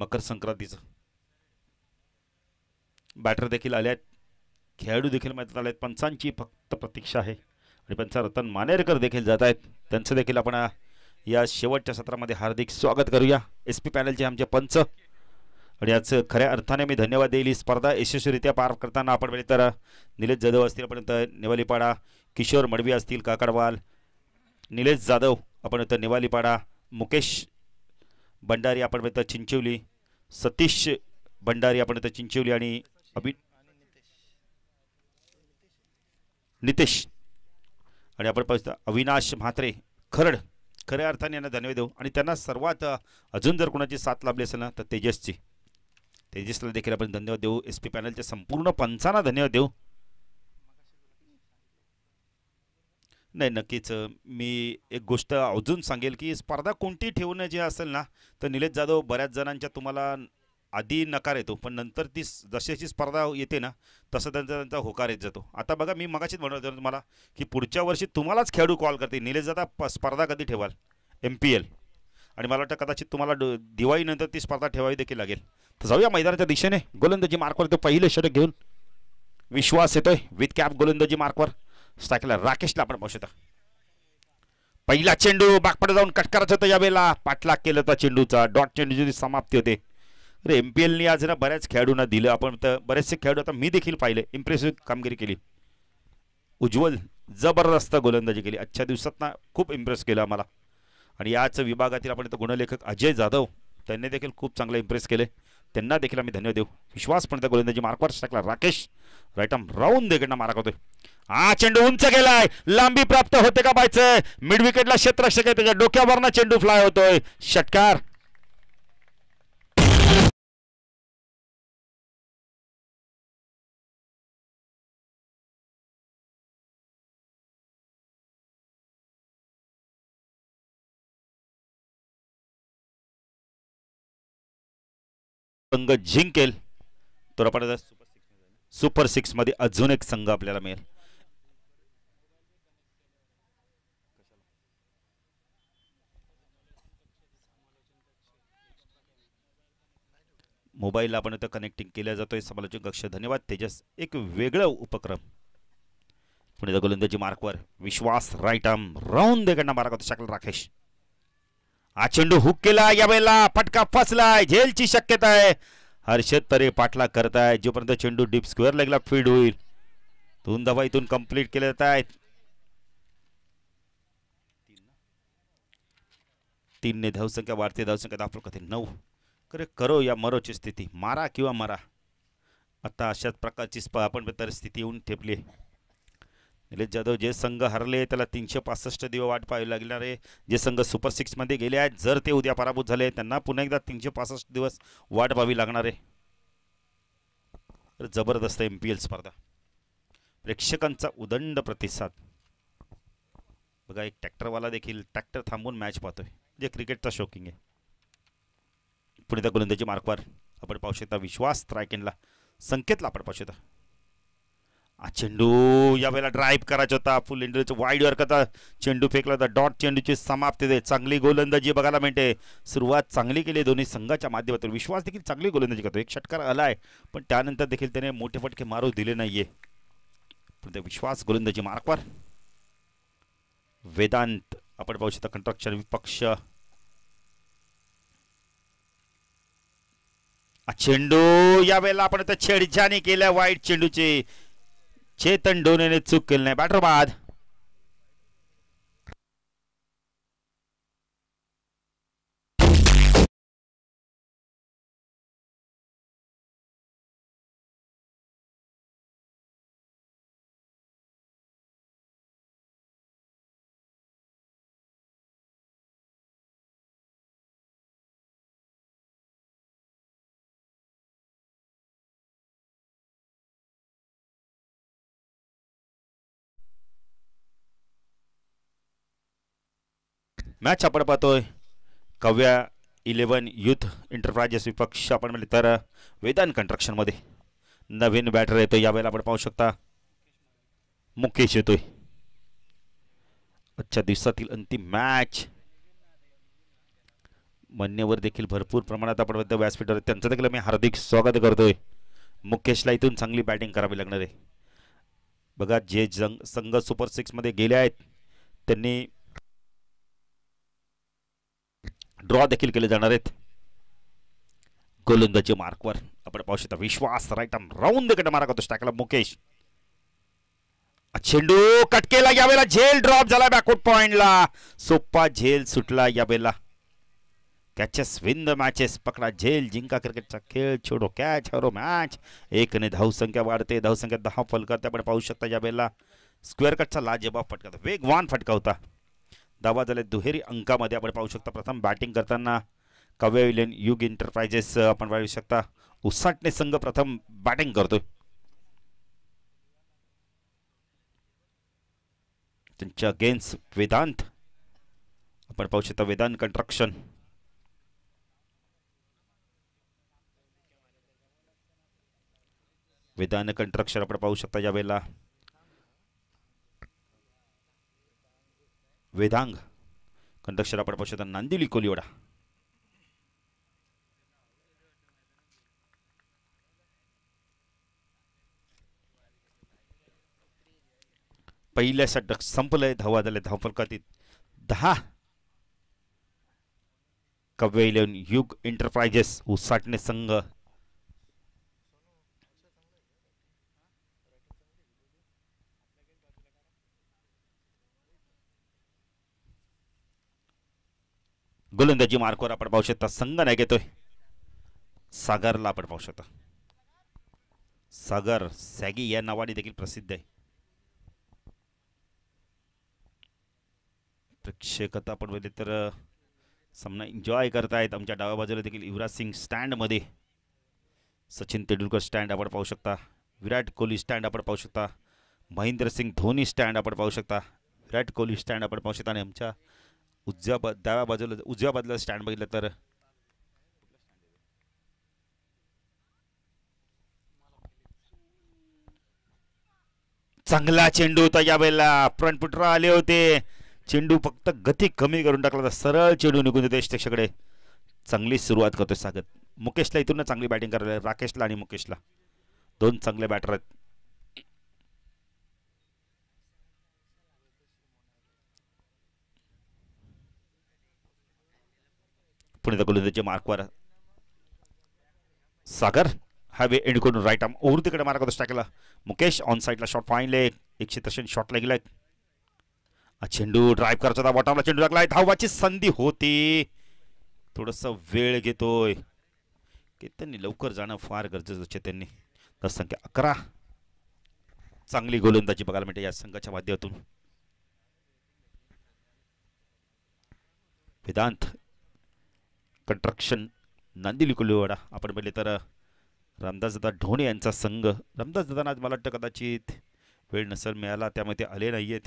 मकर संक्रांतीचं batter देखील आले आहेत खेळाडू देखील मैदानात आले आहेत पंचांची फक्त प्रतीक्षा आहे आणि पंचा रतन मानेरकर देखील जात आहेत त्यांचं देखील आपण या शेवटच्या सत्रामध्ये हार्दिक स्वागत करूया एस पी पॅनलचे आमचे पंच आणि याचं खऱ्या अर्थाने मी धन्यवाद देईल ही स्पर्धा यशस्वीरित्या पार करताना आपण म्हणजे तर निलेश जाधव असतील आपण तर नेवालीपाडा किशोर मडवी असतील काकडवाल निलेश जाधव आपण तर नेवालीपाडा मुकेश भंडारी आपणपर्यंत चिंचवली सतीश भंडारी आपणपर्यंत चिंचवली आणि अभि नितेश आणि आपण पाहू अविनाश म्हात्रे खरड खऱ्या अर्थाने यांना धन्यवाद देऊ आणि त्यांना सर्वात अजून जर कोणाची साथ लाभली असेल ना तर तेजसची तेजसला देखील आपण धन्यवाद देऊ एस पी पॅनलच्या संपूर्ण पंचांना धन्यवाद देऊ नाही नक्कीच मी एक गोष्ट अजून सांगेल की स्पर्धा कोणती ठेवणं जे असेल ना तर निलेश जाधव बऱ्याच जणांच्या तुम्हाला आधी नकार येतो पण नंतर ती जशाची स्पर्धा येते ना तसं त्यांचा त्यांचा होकार येत जातो आता बघा मी मगाशीच म्हणत होतो तुम्हाला की पुढच्या वर्षी तुम्हालाच खेळाडू कॉल करते निलेश जाधव स्पर्धा कधी ठेवाल एम पी एल आणि मला वाटतं कदाचित तुम्हाला दिवाळीनंतर ती स्पर्धा ठेवावी देखील लागेल तर जाऊया मैदानाच्या दिशेने गोलंदाजी मार्कवर तो पहिले षटक घेऊन विश्वास येतोय विथ कॅप गोलंदाजी मार्कवर स्ट्रायकला राकेशला आपण होता पहिला चेंडू बागपडे जाऊन कट होता यावेळेला पाठलाग केलं होता चेंडूचा डॉट चेंडूची समाप्ती होते अरे एम पी एलनी आज ना बऱ्याच खेळाडूंना दिलं आपण तर बरेचसे खेळाडू आता मी देखील पाहिले इम्प्रेसिव्ह कामगिरी केली उज्ज्वल जबरदस्त गोलंदाजी केली आजच्या दिवसात ना खूप इम्प्रेस केलं आम्हाला आणि याच विभागातील आपण गुणलेखक अजय जाधव त्यांनी देखील खूप चांगलं इम्प्रेस केले त्यांना देखील आम्ही धन्यवाद देऊ विश्वास विश्वासपणे गोलंदाजी मार्कवर टाकला राकेश रायटम राहून देकडनं मारक होतोय हा चेंडू उंच गेलाय लांबी प्राप्त होते का पाहिजे मिड विकेटला क्षेत्ररक्षक आहे त्याच्या डोक्यावरनं चेंडू फ्लाय होतोय षटकार संघ जिंकेल तर आपण सुपर मध्ये अजून एक संघ आपल्याला मिळेल मोबाईल आपण इथं कनेक्टिंग केला जातोय समालोचक कक्ष धन्यवाद तेजस एक वेगळा उपक्रम पुणे गोलंदाजी मार्कवर विश्वास राईट आर्म राऊंड देकडनं मारा शकला राकेश हा चेंडू हुक केला या फटका फसलाय झेलची शक्यता आहे हर्षद परे पाठला करताय जोपर्यंत चेंडू डीप स्क्वेअर लागला फीड होईल दोन धावा इथून कंप्लीट केले जात आहेत तीन ने धावसंख्या वाढते धावसंख्या दाखवलं करते नऊ करे करो या मरोची स्थिती मारा किंवा मारा आता अशाच प्रकारची स्प आपण स्थिती येऊन ठेपली निलेश जाधव जे संघ हरले त्याला तीनशे पासष्ट दिवस वाट पाहावी लागणार आहे जे संघ सुपर सिक्समध्ये गेले आहेत जर ते उद्या पराभूत झाले त्यांना पुन्हा एकदा तीनशे पासष्ट दिवस वाट पाहावी लागणार आहे जबरदस्त एम पी एल स्पर्धा प्रेक्षकांचा उदंड प्रतिसाद बघा एक ट्रॅक्टरवाला देखील ट्रॅक्टर थांबून मॅच पाहतोय जे क्रिकेटचा शौकिंग आहे पुणे त्या गोलंदाजी मार्कवर आपण पाहू शकता विश्वास ट्रायकेनला संकेतला आपण पाहू शकता चेंडू वेळेला ड्राईव्ह करायचा होता फुल इंडियाचा वाईड करता चेंडू फेकला होता डॉट चेंडूची समाप्ती दे चांगली गोलंदाजी बघायला मिळते सुरुवात चांगली केली दोन्ही संघाच्या माध्यमातून विश्वास देखील चांगली गोलंदाजी करतो एक षटकार आलाय पण त्यानंतर देखील त्याने मोठे फटके मारू दिले नाहीये पण ते विश्वास गोलंदाजी मार्कवर वेदांत आपण पाहू शकता कंट्रक्शन विपक्ष चेंडू यावेळेला आपण आता छेडछाणी केल्या वाईट चेंडूची चेतन डोनेने चूक केली नाही बॅटर मॅच आपण पाहतोय कव्या इलेवन युथ इंटरप्राइजेस विपक्ष आपण म्हणले तर वेदान कंट्रक्शनमध्ये नवीन बॅटर येतोय यावेळेला आपण पाहू शकता मुकेश येतोय अच्छा दिवसातील अंतिम मॅच मान्यवर देखील भरपूर प्रमाणात आपण व्यासपीठावर त्यांचं देखील मी हार्दिक स्वागत करतोय मुकेशला इथून चांगली बॅटिंग करावी लागणार आहे बघा जे जंग संघ सुपर सिक्समध्ये गेले आहेत त्यांनी ड्रॉ देखील केले जाणार आहेत गोलंदाजी मार्कवर आपण पाहू शकता विश्वास राईट आम राऊंड कडे मारा करतो टाकला मुकेश चेंडू कटकेला यावेळेला झेल ड्रॉप झाला बॅकवर्ड पॉइंटला सोप्पा झेल सुटला यावेळेला कॅचेस विन द मॅचेस पकडा झेल जिंका क्रिकेटचा खेळ छोडो कॅच हरो मॅच एकने धावसंख्या वाढते संख्या दहा करते आपण पाहू शकता यावेळेला स्क्वेअर कटचा लाजेबाब फटका वेगवान फटका होता धावा झाल्या दुहेरी अंकामध्ये आपण पाहू शकता प्रथम बॅटिंग करताना काव्य विलियन युग एंटरप्राइजेस आपण पाहू शकता उसाटणे संघ प्रथम बॅटिंग करतोय त्यांच्या अगेन्स्ट वेदांत आपण पाहू शकता वेदांत कंट्रक्शन वेदांत कंट्रक्शन आपण पाहू शकता यावेळेला वेदांग ಕಂಠಕ್ಷರ ಪಡಪಕ್ಷದ ನಂದಿಲಿ ಕೊಲಿಯೋಡ पहिल्या षटक संपलंय धावा झाले धावफलकातील दहा कव्य युग एंटरप्राइजेस उसाटणे संघ गोलंदाजी मार्कवर आपण पाहू शकता संघ नाही घेतोय सागरला आपण पाहू शकता सागर सॅगी या नावाने देखील प्रसिद्ध आहे आता आपण बघितले तर सामना एन्जॉय करतायत आमच्या डाव्या बाजूला देखील युवराज सिंग स्टँडमध्ये सचिन तेंडुलकर स्टँड आपण पाहू शकता विराट कोहली स्टँड आपण पाहू शकता महेंद्र सिंग धोनी स्टँड आपण पाहू शकता विराट कोहली स्टँड आपण पाहू शकता आणि आमच्या उजव्या बा डाव्या बाजूला उजव्या बाजूला स्टँड बघितलं तर चांगला चेंडू होता या वेळेला फ्रंटपुटर आले होते चेंडू फक्त गती कमी करून टाकला होता सरळ चेंडू निघून देतो त्याच्याकडे चांगली सुरुवात करतोय सागत मुकेशला इथून चांगली बॅटिंग करायला राकेशला आणि मुकेशला दोन चांगले बॅटर आहेत पुणे गोलंदाजी मार्कवर सागर वे एंडकडून राईट आम ओव्हर तिकडे मार्क होता टाकला मुकेश ऑन साईडला शॉट फाईनले एकशे तसेन शॉट लागले चेंडू ड्राईव्ह करायचा होता बॉटमला चेंडू लागलाय धावाची संधी होती थोडंसं वेळ घेतोय त्यांनी लवकर जाणं फार गरजेचं आहे त्यांनी तर संख्या अकरा चांगली गोलंदाजी बघायला मिळते या संघाच्या माध्यमातून वेदांत कंट्रक्शन नांदिली कुल्लूवाडा आपण पहिले तर दादा ढोणे यांचा संघ रामदासदादांना आज मला वाटतं कदाचित वेळ नसेल मिळाला त्यामध्ये आले नाही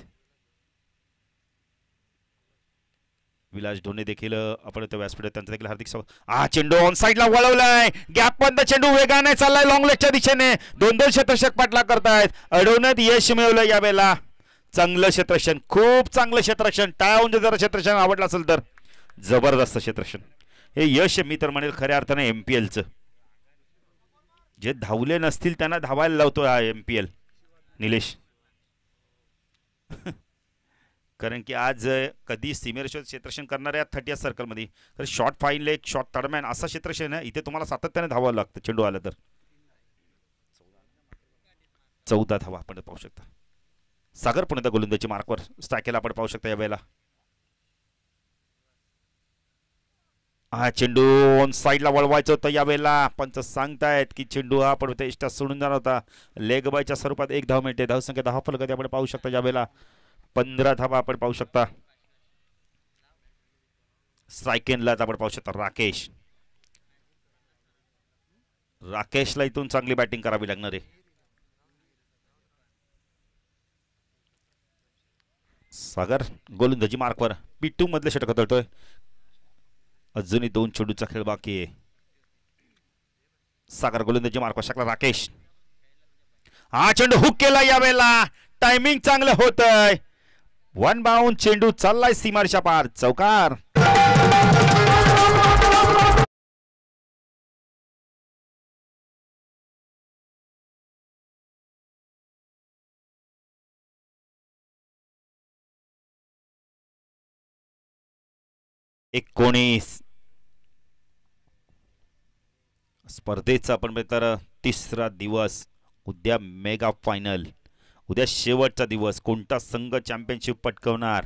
विलास ढोणे देखील आपण त्या व्यासपीठात त्यांचा देखील हार्दिक स्वागत हा चेंडू ऑन साईडला वळवलाय गॅप मधला चेंडू वेगाने चाललाय लॉंग लेगच्या दिशेने दोन दोन क्षेत्रक्षक पाठला करतायत अडवण्यात यश मिळवलं यावेळेला चांगलं क्षेत्रक्षण खूप चांगलं क्षेत्रक्षण टाळून जर क्षेत्रक्षण आवडलं असेल तर जबरदस्त क्षेत्रक्षण हे यश मी तर म्हणेल खऱ्या अर्थानं एम पी एलचं जे धावले नसतील त्यांना धावायला लावतो हा एम पी एल निलेश कारण की आज कधी सीमेरेश्वर क्षेत्रक्षण या थर्टी एस सर्कलमध्ये तर शॉर्ट फाईन एक शॉर्ट तडमॅन असा क्षेत्रक्षण आहे इथे तुम्हाला सातत्याने धावावं लागतं चेंडू आलं तर चौदा धावा आपण पाहू शकता सागर पुण्याचा गोलंदाजी मार्कवर स्ट्रायकेला आपण पाहू शकता वेळेला हा चेंडू ऑन साईडला वळवायचं होतं यावेळेला पंच सांगतायत की चेंडू हा पण इष्टा सोडून जाणार होता लेग बायच्या स्वरूपात एक धाव मिळते धावसंख्या दहा फलक आपण पाहू शकता यावेळेला पंधरा धावा आपण पाहू शकता स्ट्रायकेनलाच आपण पाहू शकता राकेश राकेशला इथून चांगली बॅटिंग करावी लागणार आहे सागर गोलंदाजी मार्कवर पी मधले षटक हतळतोय अजूनही दोन चेंडूचा खेळ बाकी आहे सागर गोलंदाजी मार्क शकला राकेश हा चेंडू हुक केला यावेळेला टायमिंग चांगलं होत वन बाउन चेंडू चाललाय सीमारच्या पार चौकार एकोणीस स्पर्धेचा आपण म्हणजे तर तिसरा दिवस उद्या मेगा फायनल उद्या शेवटचा दिवस कोणता संघ चॅम्पियनशिप पटकवणार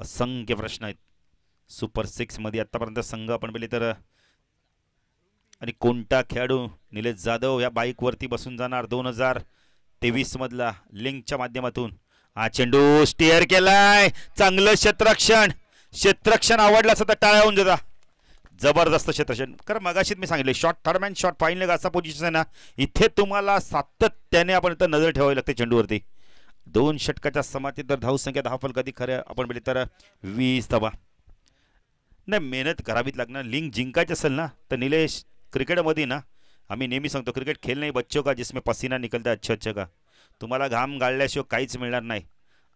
असंख्य प्रश्न आहेत सुपर सिक्समध्ये आत्तापर्यंत संघ आपण पहिले तर आणि कोणता खेळाडू निलेश जाधव या बाईकवरती बसून जाणार दोन हजार तेवीसमधला लिंकच्या माध्यमातून हा चेंडू स्टेअर केलाय चांगलं क्षेत्रक्षण क्षेत्रक्षण आवडला असं तर टाळ्या होऊन जाता जबरदस्त क्षेत्रक्षण कारण मगाशीत मी सांगितले short third short fine leg असा पोझिशन आहे ना इथे तुम्हाला सातत्याने आपण इथं नजर ठेवावी लागते चेंडूवरती दोन षटकाच्या समातीत तर धावसंख्या दहा फलक कधी खरं आपण बोलले तर वीस धावा नाही मेहनत करावीच लागणार लिंक जिंकायची असेल ना तर निलेश क्रिकेटमध्ये ना आम्ही नेहमी सांगतो क्रिकेट खेळ नाही बच्चो का जिसमें पसीना निकलता अच्छा अच्छा का तुम्हाला घाम गाळल्याशिवाय काहीच मिळणार नाही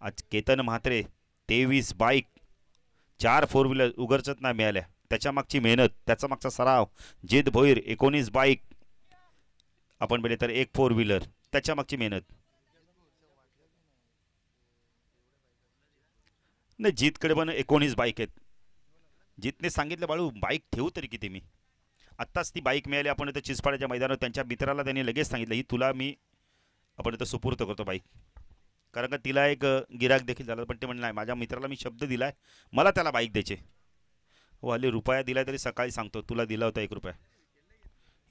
आज केतन म्हात्रे तेवीस बाईक चार फोर व्हीलर उगरचत ना मिळाल्या त्याच्यामागची मेहनत त्याचा मागचा सराव जेद भोईर एकोणीस बाईक आपण पहिले तर एक फोर व्हीलर त्याच्यामागची मेहनत नाही जीतकडे पण एकोणीस बाईक आहेत जीतने सांगितलं बाळू बाईक ठेवू तरी किती मी आत्ताच ती बाईक मिळाली आपण इथं चिसपाड्याच्या मैदानावर त्यांच्या मित्राला त्यांनी लगेच सांगितलं ही तुला मी आपण इथं सुपूर्त करतो बाईक कारण का तिला एक गिराक देखील झाला पण ते म्हणलं नाही माझ्या मित्राला मी शब्द दिला मला त्याला बाईक द्यायचे वाले रुपया दिला तरी सकाळी सांगतो तुला दिला होता एक रुपया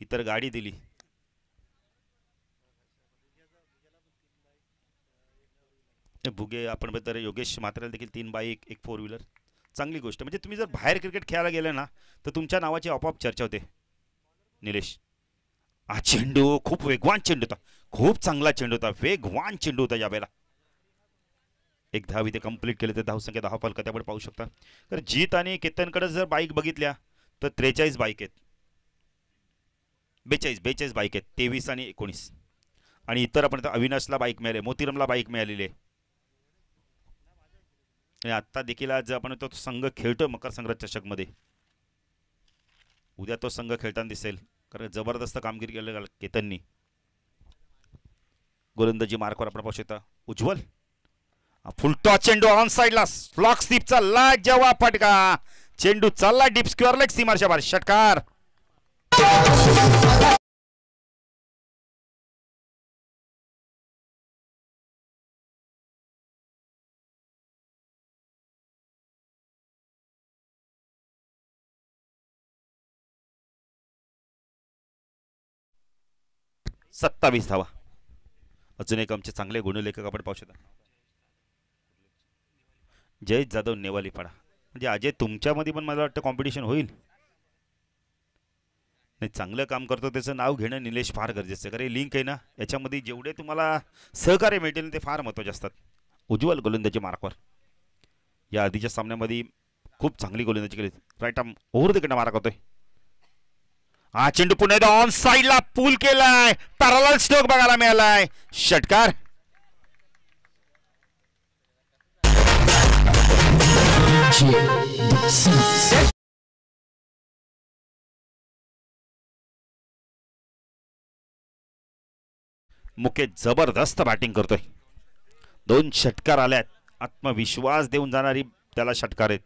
इतर गाडी दिली भुगे आपण तर योगेश मात्रेला देखील तीन बाईक एक फोर व्हीलर चांगली गोष्ट म्हणजे तुम्ही जर बाहेर क्रिकेट खेळायला गेले ना तर तुमच्या नावाची आपोआप चर्चा होते निलेश हा चेंडू खूप वेगवान चेंडू होता खूप चांगला चेंडू होता वेगवान चेंडू होता यावेळेला एक दहावी ते कंप्लीट केले तर धावसंख्या दहा फलकात आपण पाहू शकता तर जीत आणि केतनकडे जर बाईक बघितल्या तर त्रेचाळीस बाईक आहेत बेचाळीस बेचाळीस बाईक आहेत तेवीस आणि एकोणीस आणि इतर आपण अविनाशला बाईक मिळाले मोतीरमला बाईक मिळालेली आहे आणि आता देखील आज आपण तो संघ खेळतो मकर संग्रह चषकमध्ये उद्या तो संघ खेळताना दिसेल कारण जबरदस्त कामगिरी केलं केतननी गोलंदाजी मार्कवर आपण पाहू शकता उज्ज्वल फुलटा चेंडू ऑन साईडला ब्लॉक स्टीपचा ला जेव्हा फटका चेंडू चालला डीप स्क्युअर लेग सीमारच्या बाहेर षटकार सत्तावीस धावा अजून एक आमचे चांगले गुणलेखक आपण पाहू शकता जय जाधव नेवालीपाडा म्हणजे अजय तुमच्यामध्ये पण मला वाटतं कॉम्पिटिशन होईल नाही चांगलं काम करतो त्याचं नाव घेणं निलेश फार गरजेचं आहे कारण लिंक आहे ना याच्यामध्ये जेवढे तुम्हाला सहकार्य मिळतील ते फार महत्त्वाचे असतात उज्ज्वल गोलंदाजी मार्कवर या आधीच्या सामन्यामध्ये खूप चांगली गोलंदाजी केली राईट आम ओव्हर तिकडनं मार्क होतोय हा चेंडू पुणे ऑन साईडला पूल केलाय पॅरालाल स्ट्रोक बघायला मिळालाय षटकार मुके मुकेश जबरदस्त बॅटिंग करतोय दोन षटकार आल्यात आत्मविश्वास देऊन जाणारी त्याला षटकार आहेत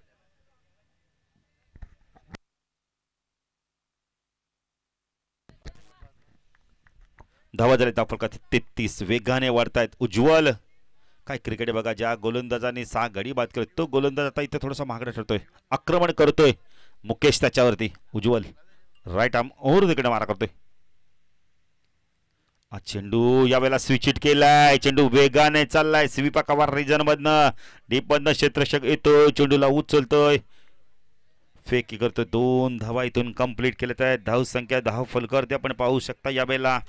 धावा झाले का तेहतीस वेगाने वाढतायत उज्ज्वल काय क्रिकेट बघा ज्या गोलंदाजाने सहा गडी बाद केले तो गोलंदाज आता इथे थोडासा महागडा ठरतोय आक्रमण करतोय मुकेश त्याच्यावरती उज्ज्वल राईट आर्म ओर तिकडे मारा करतोय चेंडू यावेळेला स्विच इट केलाय चेंडू वेगाने चाललाय स्वीपा कवार रिजन मधनं डीप मधन क्षेत्र येतो चेंडूला उचलतोय फेकी करतोय दोन धावा इथून कंप्लीट केले तर धाव संख्या धाव फलकर ते आपण पाहू शकता यावेळेला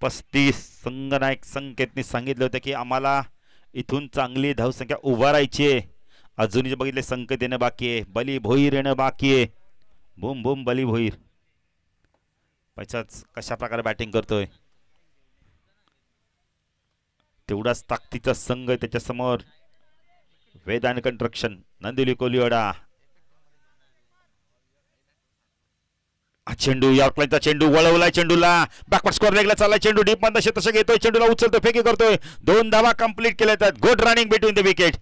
पस्तीस संगनायक संकेतने सांगितलं होतं की आम्हाला इथून चांगली धावसंख्या उभारायची आहे अजूनही बघितले संकेत देणं बाकी आहे बली भोईर येणं बाकी आहे बुम बुम बली भोईर पैसाच कशा प्रकारे बॅटिंग करतोय तेवढाच ताकदीचा संघ त्याच्यासमोर वेदान कंट्रक्शन नंदिली कोलीवडा चेंडू या चेंडू वळवलाय चेंडूला बॅकवर्ड स्कोर लेगला चाललाय चेंडू डीप मध्ये तसे घेतोय चेंडूला उचलतो फेकी करतोय दोन धावा कंप्लीट केल्या जातात good running between the wicket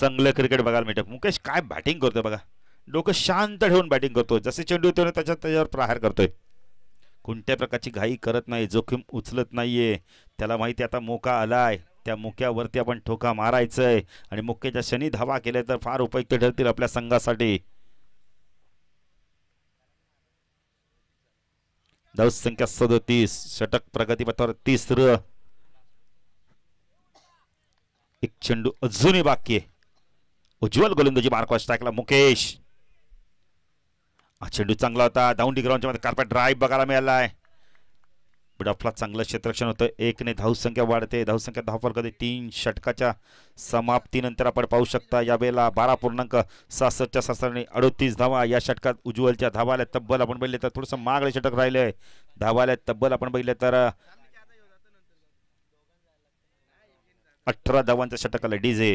चांगलं क्रिकेट बघायला मिळतं मुकेश काय बॅटिंग करतोय बघा डोकं शांत ठेवून बॅटिंग करतोय जसे चेंडू येतो त्याच्यात त्याच्यावर प्रहार करतोय कोणत्या प्रकारची घाई करत नाही जोखीम उचलत नाहीये त्याला माहिती आता मोका आलाय त्या मोक्यावरती आपण ठोका मारायचंय आणि मुकेच्या शनी धावा केल्या तर फार उपयुक्त ठरतील आपल्या संघासाठी धावस संख्या सदतीस षटक प्रगतीपथावर तिसर एक चेंडू अजूनही बाकी आहे उज्ज्वल गोलंदाजी वाच टाकला मुकेश हा चेंडू चांगला होता डाऊन डी ग्राउंडच्या मध्ये कार्पेट ड्राईव्ह बघायला मिळाला आहे आपला चांगलं क्षेत्रक्षण होतं एकने धावसंख्या वाढते धावसंख्या कधी तीन षटकाच्या समाप्तीनंतर आपण पाहू शकता यावेळेला बारा पूर्णांक सहासष्टच्या सहसाने अडोतीस धावा या षटकात उज्ज्वलच्या धावाला तब्बल आपण बघले तर थोडंसं महागडे षटक राहिले आहे धावाल्या तब्बल आपण बघले तर अठरा धावांचं षटकाला डीजे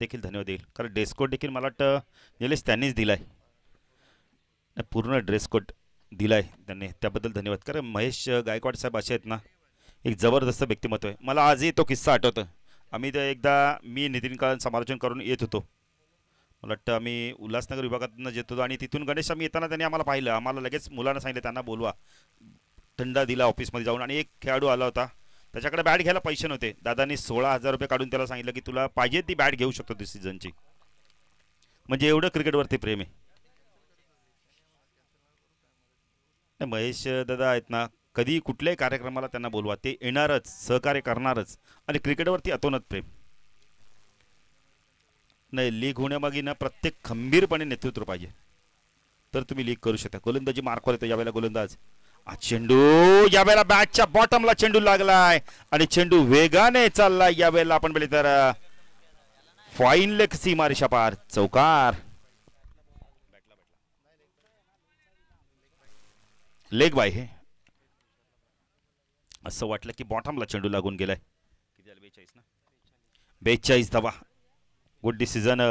देखील धन्यवाद देईल कारण ड्रेस कोड देखील मला वाटतं निलेश त्यांनीच दिला आहे पूर्ण ड्रेसकोड दिला आहे त्यांनी त्याबद्दल धन्यवाद कारण महेश गायकवाड साहेब असे आहेत ना एक जबरदस्त व्यक्तिमत्व आहे मला आजही तो किस्सा आठवतो आम्ही तर एकदा मी नितीन काळ समालोचन करून येत होतो मला वाटतं आम्ही उल्हासनगर विभागातून येत होतो आणि तिथून गणेश आम्ही येताना त्यांनी आम्हाला पाहिलं आम्हाला लगेच मुलांना सांगितलं त्यांना बोलवा थंडा दिला ऑफिसमध्ये जाऊन आणि एक खेळाडू आला होता त्याच्याकडे बॅट घ्यायला पैसे नव्हते दादानी सोळा हजार रुपये काढून त्याला सांगितलं की तुला पाहिजे ती बॅट घेऊ शकतो ती सीझनची म्हणजे एवढं क्रिकेटवरती प्रेम आहे महेश दादा आहेत ना कधी कुठल्याही कार्यक्रमाला त्यांना बोलवा ते येणारच सहकार्य करणारच आणि क्रिकेटवरती अतोनत प्रेम नाही लीग होण्यामागे ना प्रत्येक खंबीरपणे नेतृत्व पाहिजे तर तुम्ही लीग करू शकता गोलंदाजी मार्कवर येतो यावेळेला गोलंदाज चेंडू यावेळेला बॅटच्या बॉटमला चेंडू लागलाय आणि चेंडू वेगाने चाललाय यावेळेला आपण बोले तर फाईन लेख सीमारेषा पार चौकार लेग बाय हे असं वाटलं की बॉटमला चेंडू लागून गेलाय बेचाळीस ना बेचाळीस धावा गुड डिसिजन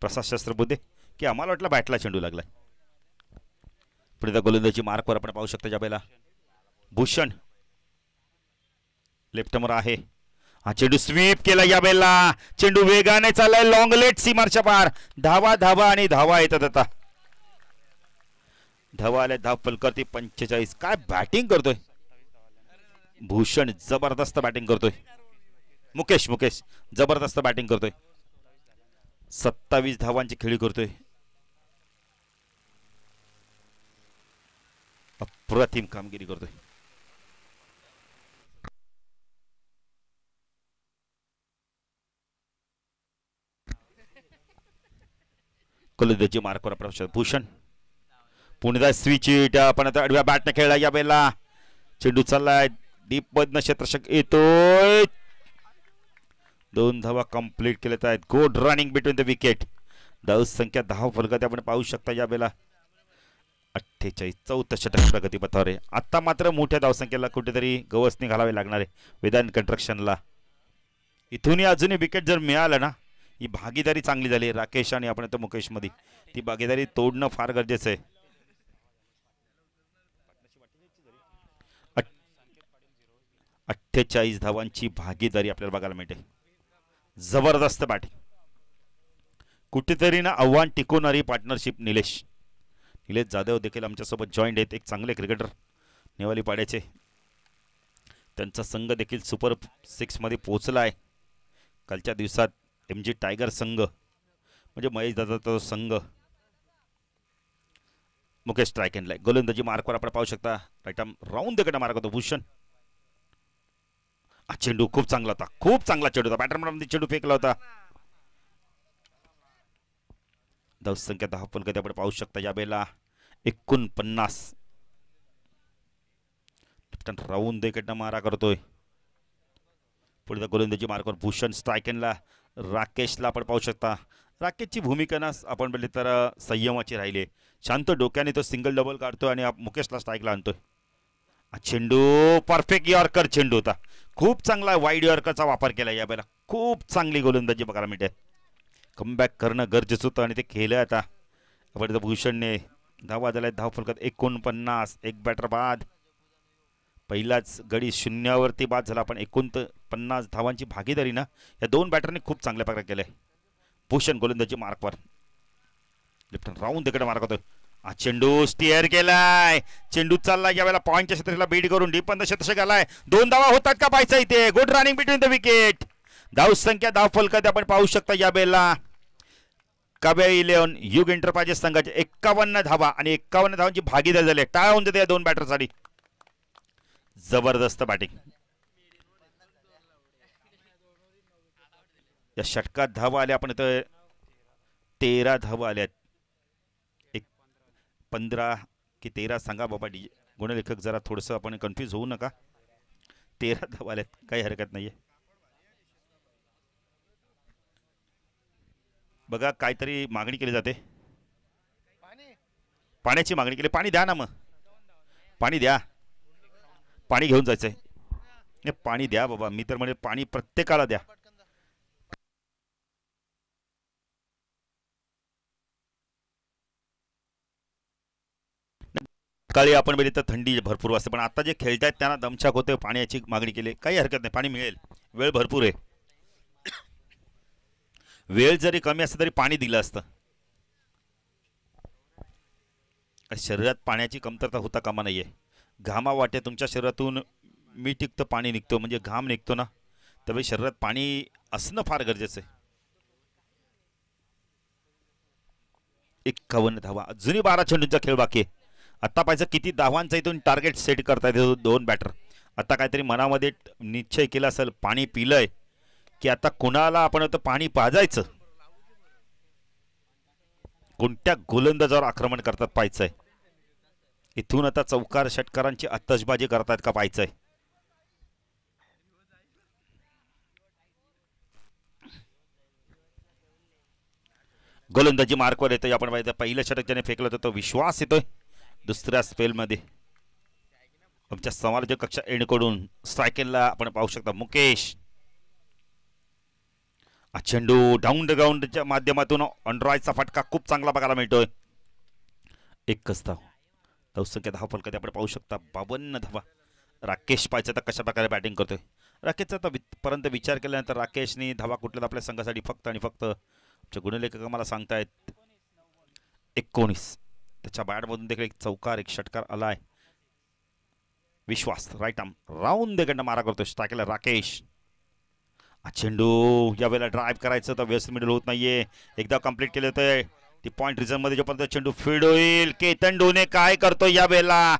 प्रसाद बुद्धे की आम्हाला वाटलं बॅटला चेंडू लागलाय पण गोलंदाजी मार्कवर आपण पाहू शकता ज्या भूषण लेफ्टमोर आहे हा चेंडू स्वीप केला या बेला चेंडू वेगाने चाललाय लॉंगलेट सीमारच्या पार धावा धावा आणि धावा येतात आता धावा आल्या धाव फलकरती पंचेचाळीस काय बॅटिंग करतोय भूषण जबरदस्त बॅटिंग करतोय मुकेश मुकेश जबरदस्त बॅटिंग करतोय सत्तावीस धावांची खेळी करतोय अप्रतिम कामगिरी करतोय कलुद्याची मार्कवर प्रवेश भूषण पुणेदा स्वीचिट आपण आता अडव्या बॅटने खेळला या वेळेला चेंडू चाललाय डीप बदन क्षेत्रशक येतोय दोन धावा कंप्लीट केल्यात आहेत good running between the wicket धाव संख्या दहा फलक आपण पाहू शकता या बेला अठ्ठेचाळीस शतक प्रगती प्रगतीपथावर आहे आत्ता मात्र मोठ्या धावसंख्येला कुठेतरी गवसने घालावे लागणार आहे वेदांत कंस्ट्रक्शनला इथूनही अजूनही विकेट जर मिळालं ना ही भागीदारी चांगली झाली राकेश आणि आपण आता मुकेशमध्ये ती भागीदारी तोडणं फार गरजेचं आहे अठ्ठेचाळीस धावांची भागीदारी आपल्याला बघायला मिळते जबरदस्त बॅटिंग कुठेतरी ना आव्हान टिकवणारी पार्टनरशिप निलेश निलेश जाधव देखील आमच्यासोबत जॉईंट आहेत एक चांगले क्रिकेटर नेवाली पाड्याचे त्यांचा संघ देखील सुपर सिक्समध्ये पोचला आहे कालच्या दिवसात एम जी टायगर संघ म्हणजे महेश दादाचा संघ मुकेश स्ट्राईक अँड लाईक गोलंदाजी मार्कवर आपण पाहू शकता राईट आर्म राऊंड देकडे मार्क होतो भूषण चेंडू खूप चांगला होता खूप चांगला चेंडू होता बॅटरमॅनमध्ये चेंडू फेकला होता धावसंख्या दहा कधी आपण पाहू शकता यावेळेला एकोणपन्नास राहून देखील मारा करतोय पुढे गोलंदाजी मार्गावर भूषण स्ट्रायकनला राकेशला आपण पाहू शकता राकेशची भूमिका ना आपण बोलले तर संयमाची राहिले शांत डोक्याने तो सिंगल डबल काढतोय आणि मुकेशला स्ट्राईकला आणतोय चेंडू परफेक्ट यॉर्कर चेंडू होता खूप चांगला वाईड यॉर्करचा वापर केला बेला खूप चांगली गोलंदाजी बघायला मिळते कमबॅक करणं गरजेचं होतं आणि ते केलं आता अवैध भूषणने धावा झाला धाव फलकात एकोणपन्नास एक बॅटर बाद पहिलाच गडी शून्यावरती बाद झाला पण एकोण पन्नास धावांची भागीदारी ना या दोन बॅटरने खूप चांगल्या प्रकारे केलं आहे भूषण गोलंदाजी मार्कवर लेफ्टन राऊंड तिकडे मार्क होतो हा चेंडू स्टिअर केलाय चेंडू चाललाय वेळेला पॉईंटच्या क्षेत्राला बीड करून डीपन शतशक आलाय दोन धावा होतात का पाहिजे इथे good running between the wicket धाव संख्या धाव फलक आपण पाहू शकता या बेला काव्या इलेवन युग इंटरप्राइजेस संघाचे एक्कावन्न धावा आणि एक्कावन्न धावांची भागीदारी झाली टाळा होऊन जाते या दोन बॅटरसाठी जबरदस्त बॅटिंग या षटकात धावा आल्या आपण इथं तेरा धावा आल्या एक पंधरा की तेरा सांगा बाबा डी गुणलेखक जरा थोडस आपण कन्फ्यूज होऊ नका तेरा धावा आल्यात काही हरकत नाहीये बघा काहीतरी मागणी केली जाते पाण्याची मागणी केली पाणी द्या ना मग पाणी द्या पाणी घेऊन जायचंय पाणी द्या बाबा मी तर म्हणजे पाणी प्रत्येकाला द्या काळी आपण बघितलं तर थंडी भरपूर वाजते पण आता जे खेळत आहेत त्यांना दमछाक होते पाण्याची मागणी केली काही हरकत नाही पाणी मिळेल वेळ भरपूर आहे वेळ जरी कमी असतं तरी पाणी दिलं असतं शरीरात पाण्याची कमतरता होता कामा नाही आहे वाटे तुमच्या शरीरातून मी टिकतं पाणी निघतो म्हणजे घाम निघतो ना तवे शरीरात पाणी असणं फार गरजेचं आहे एक्कावन्न धावा अजूनही बारा चेंडूंचा खेळ बाकी आहे आत्ता पाहिजे किती धावांचा इथून टार्गेट सेट करता येतो दोन बॅटर आता काहीतरी मनामध्ये निश्चय केला असेल पाणी पिलं की आता कुणाला आपण आता पाणी पाजायचं कोणत्या गोलंदाजावर आक्रमण करतात पाहायचंय इथून आता चौकार षटकारांची आतशबाजी करतात का पाहायचंय गोलंदाजी मार्कवर येतोय आपण पाहिजे पहिलं षटक ज्याने फेकलं होतं तो विश्वास येतोय दुसऱ्या स्पेलमध्ये आमच्या समालोचक कक्षा एंडकडून सायकलला आपण पाहू शकता मुकेश चेंडू डाऊन द ग्राउंडच्या माध्यमातून ऑनरॉयचा फटका खूप चांगला बघायला मिळतोय एकच धाव धावसंख्या दहा फलकात आपण पाहू शकता बावन्न धावा राकेश पाहिजे तर कशा प्रकारे बॅटिंग करतोय राकेशचा तर पर्यंत विचार केल्यानंतर राकेशने धावा कुठल्या आपल्या संघासाठी फक्त आणि फक्त आमच्या गुणलेखक मला सांगतायत एकोणीस त्याच्या बॅटमधून देखील एक चौकार एक षटकार आला विश्वास राईट आम राऊंड देखंड मारा करतोय स्ट्रायकेला राकेश चेंडू वेळेला ड्राईव्ह करायचं तर वेस्ट मिडल होत नाहीये एकदा कम्प्लीट केलं होते ती पॉईंट मध्ये जोपर्यंत चेंडू फील्ड होईल केतन डोने काय करतो वेळेला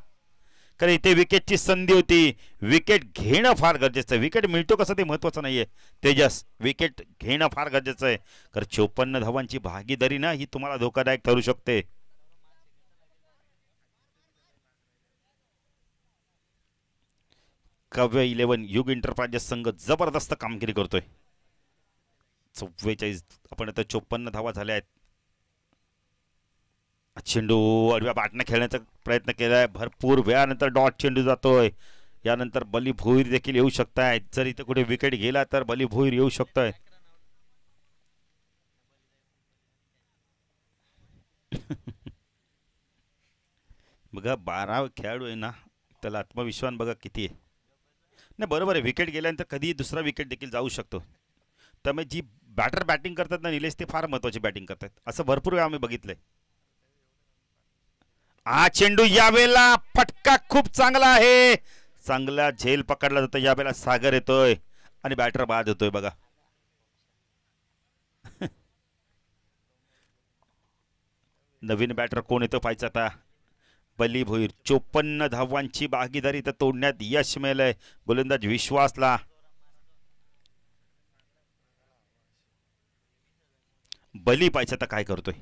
कारण इथे विकेटची संधी होती विकेट घेणं फार गरजेचं आहे विकेट मिळतो कसं ते महत्त्वाचं नाहीये तेजस विकेट घेणं फार गरजेचं आहे कारण चोपन्न धावांची भागीदारी ना ही तुम्हाला धोकादायक ठरू शकते काव्य इलेवन युग इंटरप्राइजेस संघ जबरदस्त कामगिरी करतोय चव्वेचाळीस आपण आता चोपन्न धावा झाल्या आहेत चेंडू अडव्या बाटण्या खेळण्याचा प्रयत्न केला आहे भरपूर वेळानंतर डॉट चेंडू जातोय यानंतर बली भोईर देखील येऊ शकताय जर इथे कुठे विकेट गेला तर बली भोईर येऊ शकतोय बघा बारा खेळाडू आहे ना त्याला आत्मविश्वास बघा किती आहे नाही बरोबर आहे विकेट गेल्यानंतर कधीही दुसरा विकेट देखील जाऊ शकतो त्यामुळे जी बॅटर बॅटिंग करतात ना निलेश ते फार महत्वाची बॅटिंग करतात असं भरपूर वेळा आम्ही बघितलंय हा चेंडू यावेळेला फटका खूप चांगला आहे चांगला झेल पकडला जातो यावेळेला सागर येतोय आणि बॅटर बाद होतोय बघा नवीन बॅटर कोण येतो पाहिजे आता बली भोईर चोपन्न धावांची भागीदारी तर तोडण्यात यश मिळलंय गोलंदाज विश्वासला बली पाहिजे तर काय करतोय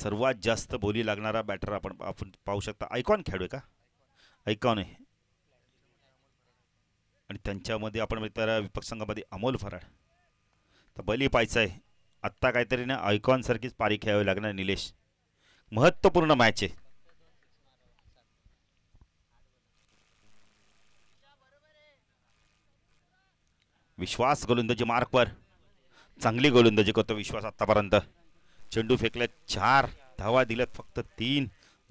सर्वात जास्त बोली लागणारा बॅटर आपण आपण पाहू शकता ऐकॉन खेळू का ऐकॉन आहे आणि त्यांच्यामध्ये आपण विपक्ष संघामध्ये अमोल फराड तर बली पाहिजे आहे आत्ता काहीतरी ना सारखीच पारी खेळावी लागणार निलेश महत्त्वपूर्ण मॅच आहे विश्वास गोलंदाजी मार्कवर चांगली गोलंदाजी करतो विश्वास आतापर्यंत चेंडू फेकल्यात चार धावा दिल्यात फक्त तीन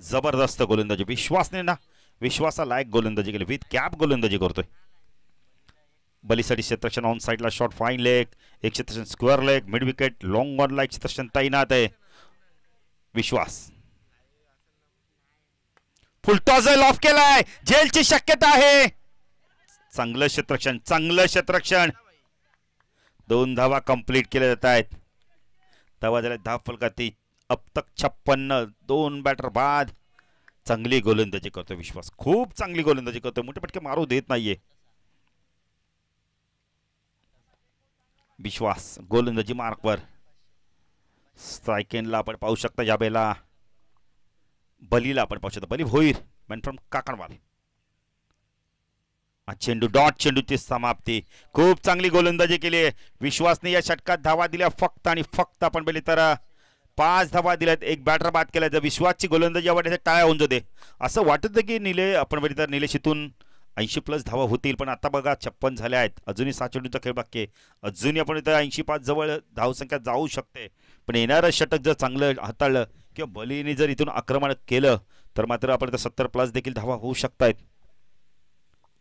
जबरदस्त गोलंदाजी विश्वासने ना लायक गोलंदाजी केली विथ कॅप गोलंदाजी करतोय बलीसाठी क्षेत्रक्षण ऑन साईडला शॉर्ट फाईन लेग एक क्षेत्रक्षण square leg mid wicket long ऑनला एक क्षेत्रक्षण तैनात आहे विश्वास फुलटॉस ऑफ केलाय जेलची शक्यता आहे चांगलं क्षेत्रक्षण चांगलं क्षेत्रक्षण दोन धावा कंप्लीट केल्या जात आहेत धावा झाल्या दहा फलकाती अब तक छप्पन्न दोन बॅटर बाद चांगली गोलंदाजी करतो विश्वास खूप चांगली गोलंदाजी करतो मोठे पटके मारू देत नाहीये विश्वास गोलंदाजी मार्कवर स्ट्रायकेनला आपण पाहू शकता या वेळेला बलीला आपण पाहू शकता बली होईल मॅन फ्रॉम काकणवाल चेंडू डॉट चेंडूची समाप्ती खूप चांगली गोलंदाजी केली आहे विश्वासने या षटकात धावा दिल्या फक्त आणि फक्त आपण पहिले तर पाच धावा दिल्यात एक बॅटर बाद केला जर विश्वासची गोलंदाजी आवडण्यासाठी टाळ्या होऊन जाते असं वाटतं की निले आपण पहिले तर निलेश ऐंशी प्लस धावा होतील पण आता बघा छप्पन झाल्या आहेत अजूनही सात चेंडूचा खेळ बाकी आहे अजूनही आपण इथं ऐंशी पाच जवळ धावसंख्या जाऊ शकते पण येणारं षटक जर चांगलं हाताळलं किंवा बलीने जर इथून आक्रमण केलं तर मात्र आपण इथं सत्तर प्लस देखील धावा होऊ शकतायत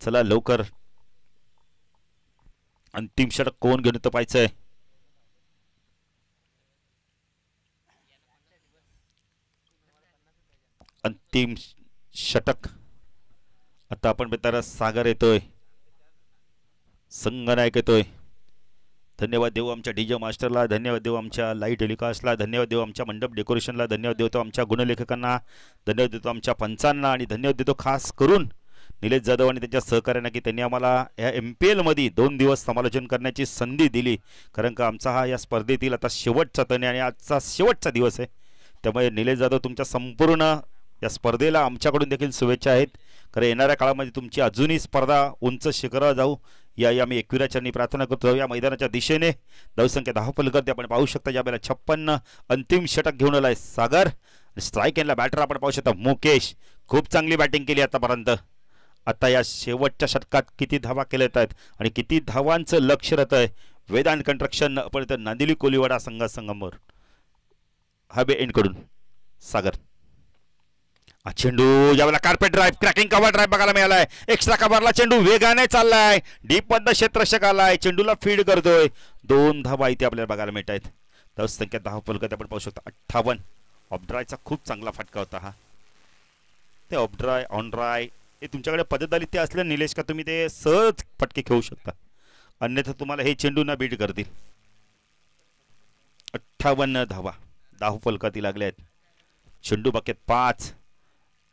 चला लवकर अंतिम षटक कोण घेऊन इथं पाहिजे अंतिम षटक आता आपण बेतारा सागर येतोय संगनायक येतोय धन्यवाद देऊ आमच्या डी जे मास्टरला धन्यवाद देऊ आमच्या लाईट टेलिकास्टला धन्यवाद देऊ आमच्या मंडप डेकोरेशनला धन्यवाद देतो आमच्या गुणलेखकांना धन्यवाद देतो आमच्या पंचांना आणि धन्यवाद देतो खास करून निलेश जाधव आणि त्यांच्या सहकार्याना की त्यांनी आम्हाला या एम पी एलमध्ये दोन दिवस समालोचन करण्याची संधी दिली कारण का आमचा हा या स्पर्धेतील आता शेवटचा तण आणि आजचा शेवटचा दिवस आहे त्यामुळे निलेश जाधव तुमच्या संपूर्ण या स्पर्धेला आमच्याकडून देखील शुभेच्छा आहेत खरं येणाऱ्या काळामध्ये तुमची अजूनही स्पर्धा उंच शिखरा जाऊ या या मी एकविराचरणी प्रार्थना करतो या मैदानाच्या दिशेने धावसंख्या दहा फलगर्दी आपण पाहू शकता ज्यावेळेला छप्पन्न अंतिम षटक घेऊन आलाय आहे सागर स्ट्राईक यांना बॅटर आपण पाहू शकता मुकेश खूप चांगली बॅटिंग केली आतापर्यंत आता या शेवटच्या षटकात किती धावा केल्या आहेत आणि किती धावांचं लक्ष राहत आहे वेदांत कंट्रक्शन आपण नांदिली कोलिवाडा संघासंघांवर हबे एंडकडून सागर चेंडू यावेळेला carpet drive cracking cover drive बघायला मिळालाय एक्स्ट्रा कव्हरला चेंडू वेगाने चाललाय डीप मधनं क्षेत्र आलाय चेंडूला फीड करतोय दोन धावा इथे आपल्याला बघायला मिळत आहेत दस संख्या दहा फलक आपण पाहू शकतो अठ्ठावन्न ऑफ ड्रायचा खूप चांगला फटका होता हा ते ऑफ ड्राय ऑन ड्राय हे तुमच्याकडे पद्धत आली ते असल्या निलेश का तुम्ही ते सहज फटके खेळू शकता अन्यथा तुम्हाला हे चेंडू ना बीट करतील अठ्ठावन्न धावा दहा फलकाती लागल्या आहेत चेंडू बाकी पाच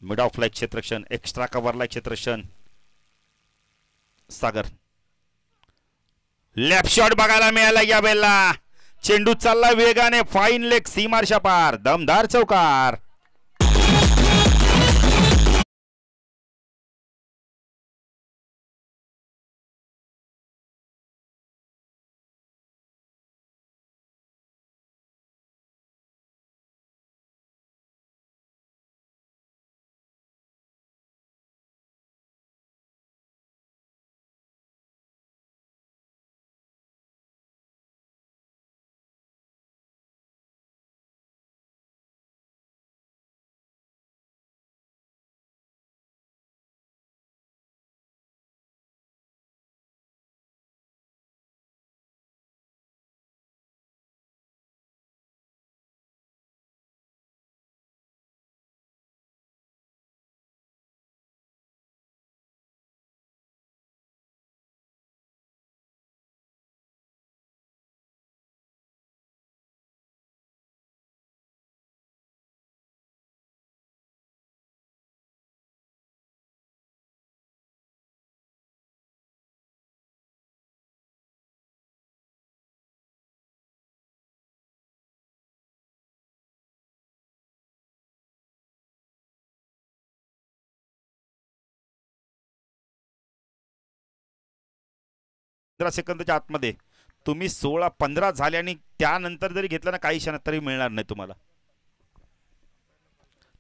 मिड ऑफ लाईक क्षेत्रक्षण एक्स्ट्रा कव्हरला क्षेत्रक्षण सागर लेफ्ट शॉट बघायला मिळाला या वेळेला चेंडू चालला वेगाने फाईन लेग सीमार पार दमदार चौकार पंधरा सेकंदाच्या आतमध्ये तुम्ही सोळा पंधरा आणि त्यानंतर जरी घेतला ना काही क्षणात तरी मिळणार नाही तुम्हाला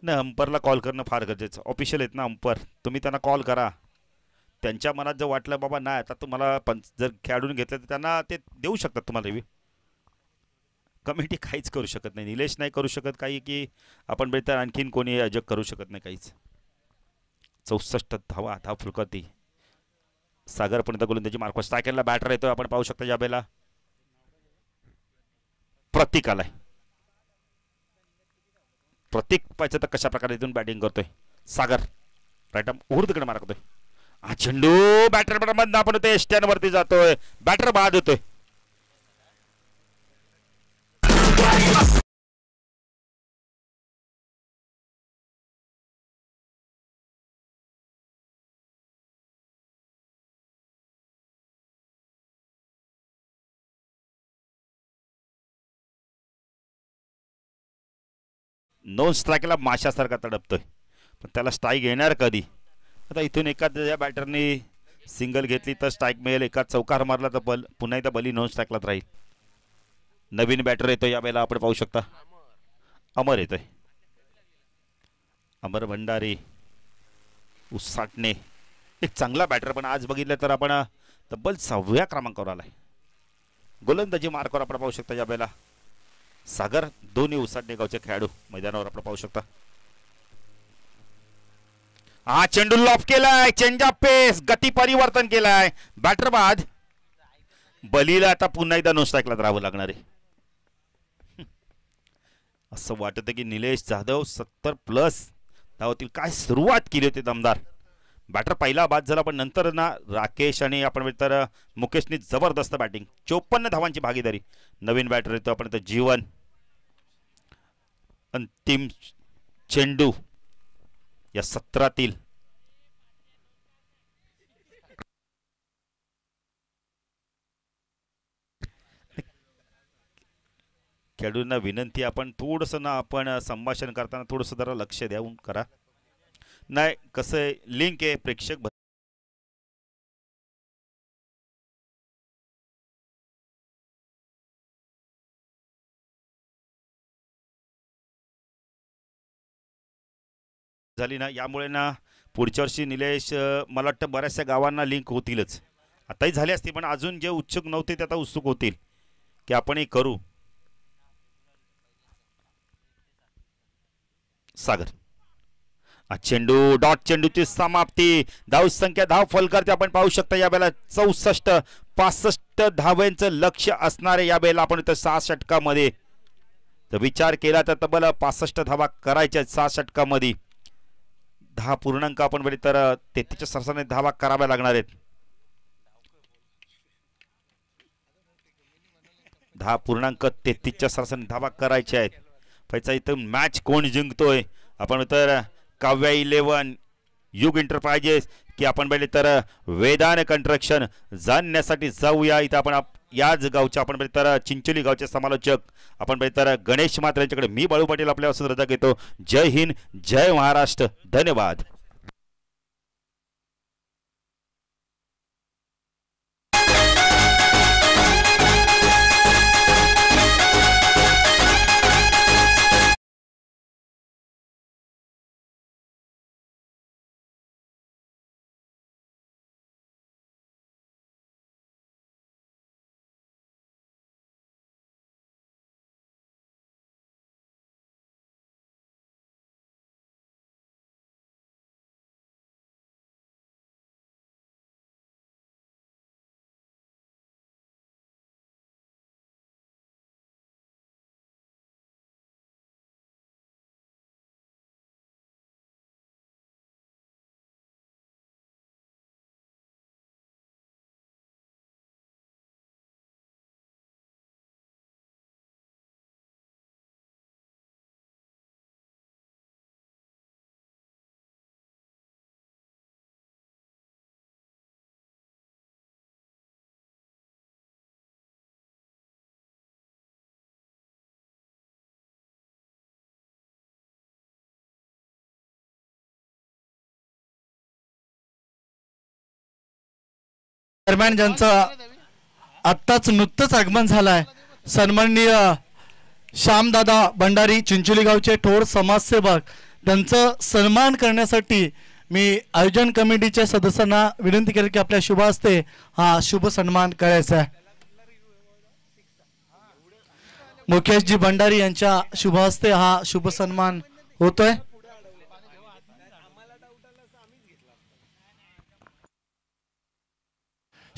नाही अंपरला कॉल करणं फार गरजेचं ऑफिशियल आहेत ना अंपर तुम्ही त्यांना कॉल करा त्यांच्या मनात जर वाटलं बाबा नाही आता तुम्हाला पण जर खेळाडून घेतलं तर त्यांना ते देऊ शकतात तुम्हाला रिव्ह्यू कमिटी काहीच करू शकत नाही निलेश नाही करू शकत काही की आपण बेटर आणखीन कोणी अजग करू शकत नाही काहीच चौसष्ट धावा धाव फुलकती सागर त्याची गोलंदाजी मार्क स्ट्रायकरला बॅटर येतोय आपण पाहू शकता यावेळेला प्रतीक आलाय प्रतीक पाहिजे तर कशा प्रकारे इथून बॅटिंग करतोय सागर राईट उर तिकडे मारतोय हा झेंडू बॅटर बरोबर आपण होते वरती जातोय बॅटर बाद होतोय नोन स्ट्राईकला माशासारखा तडपतोय पण त्याला स्ट्राईक येणार कधी आता इथून एकाच ज्या बॅटरने सिंगल घेतली तर स्ट्राईक मिळेल एका चौकार मारला तर बल पुन्हा एकदा बली नॉन स्ट्राईकलाच राहील नवीन बॅटर येतो या वेळेला आपण पाहू शकता अमर येतोय अमर भंडारी उसाटणे एक चांगला बॅटर पण आज बघितलं तर आपण तब्बल सहाव्या क्रमांकावर आलाय गोलंदाजी मार्कवर आपण पाहू शकता या वेळेला सागर दोन्ही उसाटणे गावचे खेळाडू मैदानावर आपण पाहू शकता हा चेंडू लॉफ केलाय ऑफ पेस गती परिवर्तन केलाय बॅटर बाद बलीला आता पुन्हा एकदा नो राहावं लागणार आहे असं वाटतं की निलेश जाधव सत्तर प्लस धावतील काय सुरुवात केली होती दमदार बॅटर पहिला बाद झाला पण नंतर ना राकेश आणि आपण तर मुकेशनी जबरदस्त बॅटिंग चोपन्न धावांची भागीदारी नवीन बॅटर येतो आपण तर जीवन अंतिम चेंडू या सत्रातील खेळाडूंना विनंती आपण थोडस ना आपण संभाषण करताना थोडंसं जरा लक्ष देऊन करा नाही कसं लिंक आहे प्रेक्षक झाली ना यामुळे ना पुढच्या वर्षी निलेश मला वाटतं बऱ्याचशा गावांना लिंक होतीलच आताही झाली असते पण अजून जे उत्सुक नव्हते ते आता उत्सुक होतील की हे करू सागर चेंडू डॉट चेंडूची समाप्ती धाव संख्या धाव फलकरते आपण पाहू शकता वेळेला चौसष्ट पासष्ट धाव्यांचं लक्ष असणारे यावेळेला आपण इथं सहा षटकामध्ये तर विचार केला तर तब्बल पासष्ट धावा करायच्या सहा षटकामध्ये दहा पूर्णांक आपण बघितले तर तेहतीसच्या सरसाने दहा भाग कराव्या लागणार आहेत दहा पूर्णांक तेहतीसच्या सरसाने दहा भाग करायचे आहेत पैसा इथं मॅच कोण जिंकतोय आपण तर काव्या इलेव्हन युग एंटरप्रायजेस की आपण पहिले तर वेदान कंट्रक्शन जाणण्यासाठी जाऊया इथं आपण याच गावच्या आपण पहिले तर चिंचोली गावचे समालोचक आपण पहिले तर गणेश मात्र यांच्याकडे मी बाळू पाटील आपल्यापासून रजा घेतो जय हिंद जय महाराष्ट्र धन्यवाद दरम्यान ज्यांचं आत्ताच नुकतंच आगमन झालं आहे सन्माननीय श्यामदादा भंडारी चिंचोली गावचे ठोर समाजसेवक त्यांचं सन्मान करण्यासाठी मी आयोजन कमिटीच्या सदस्यांना विनंती केली की आपल्या शुभ असते हा शुभ सन्मान करायचा आहे मुकेशजी भंडारी यांच्या शुभ हस्ते हा शुभ सन्मान होतोय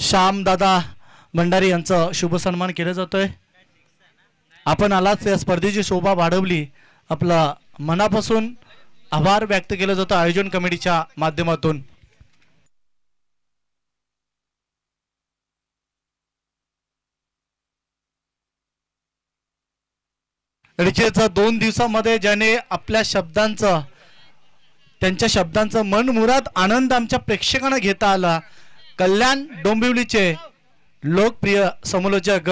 श्याम दादा भंडारी यांचं सन्मान केलं जातोय आपण आलाच या स्पर्धेची शोभा वाढवली आपला मनापासून आभार व्यक्त केला जातो आयोजन कमिटीच्या माध्यमातून रिचेचा दोन दिवसामध्ये ज्याने आपल्या शब्दांचं त्यांच्या शब्दांचं मनमुरात आनंद आमच्या प्रेक्षकांना घेता आला कल्याण डोंबिवलीचे लोकप्रिय समालोचक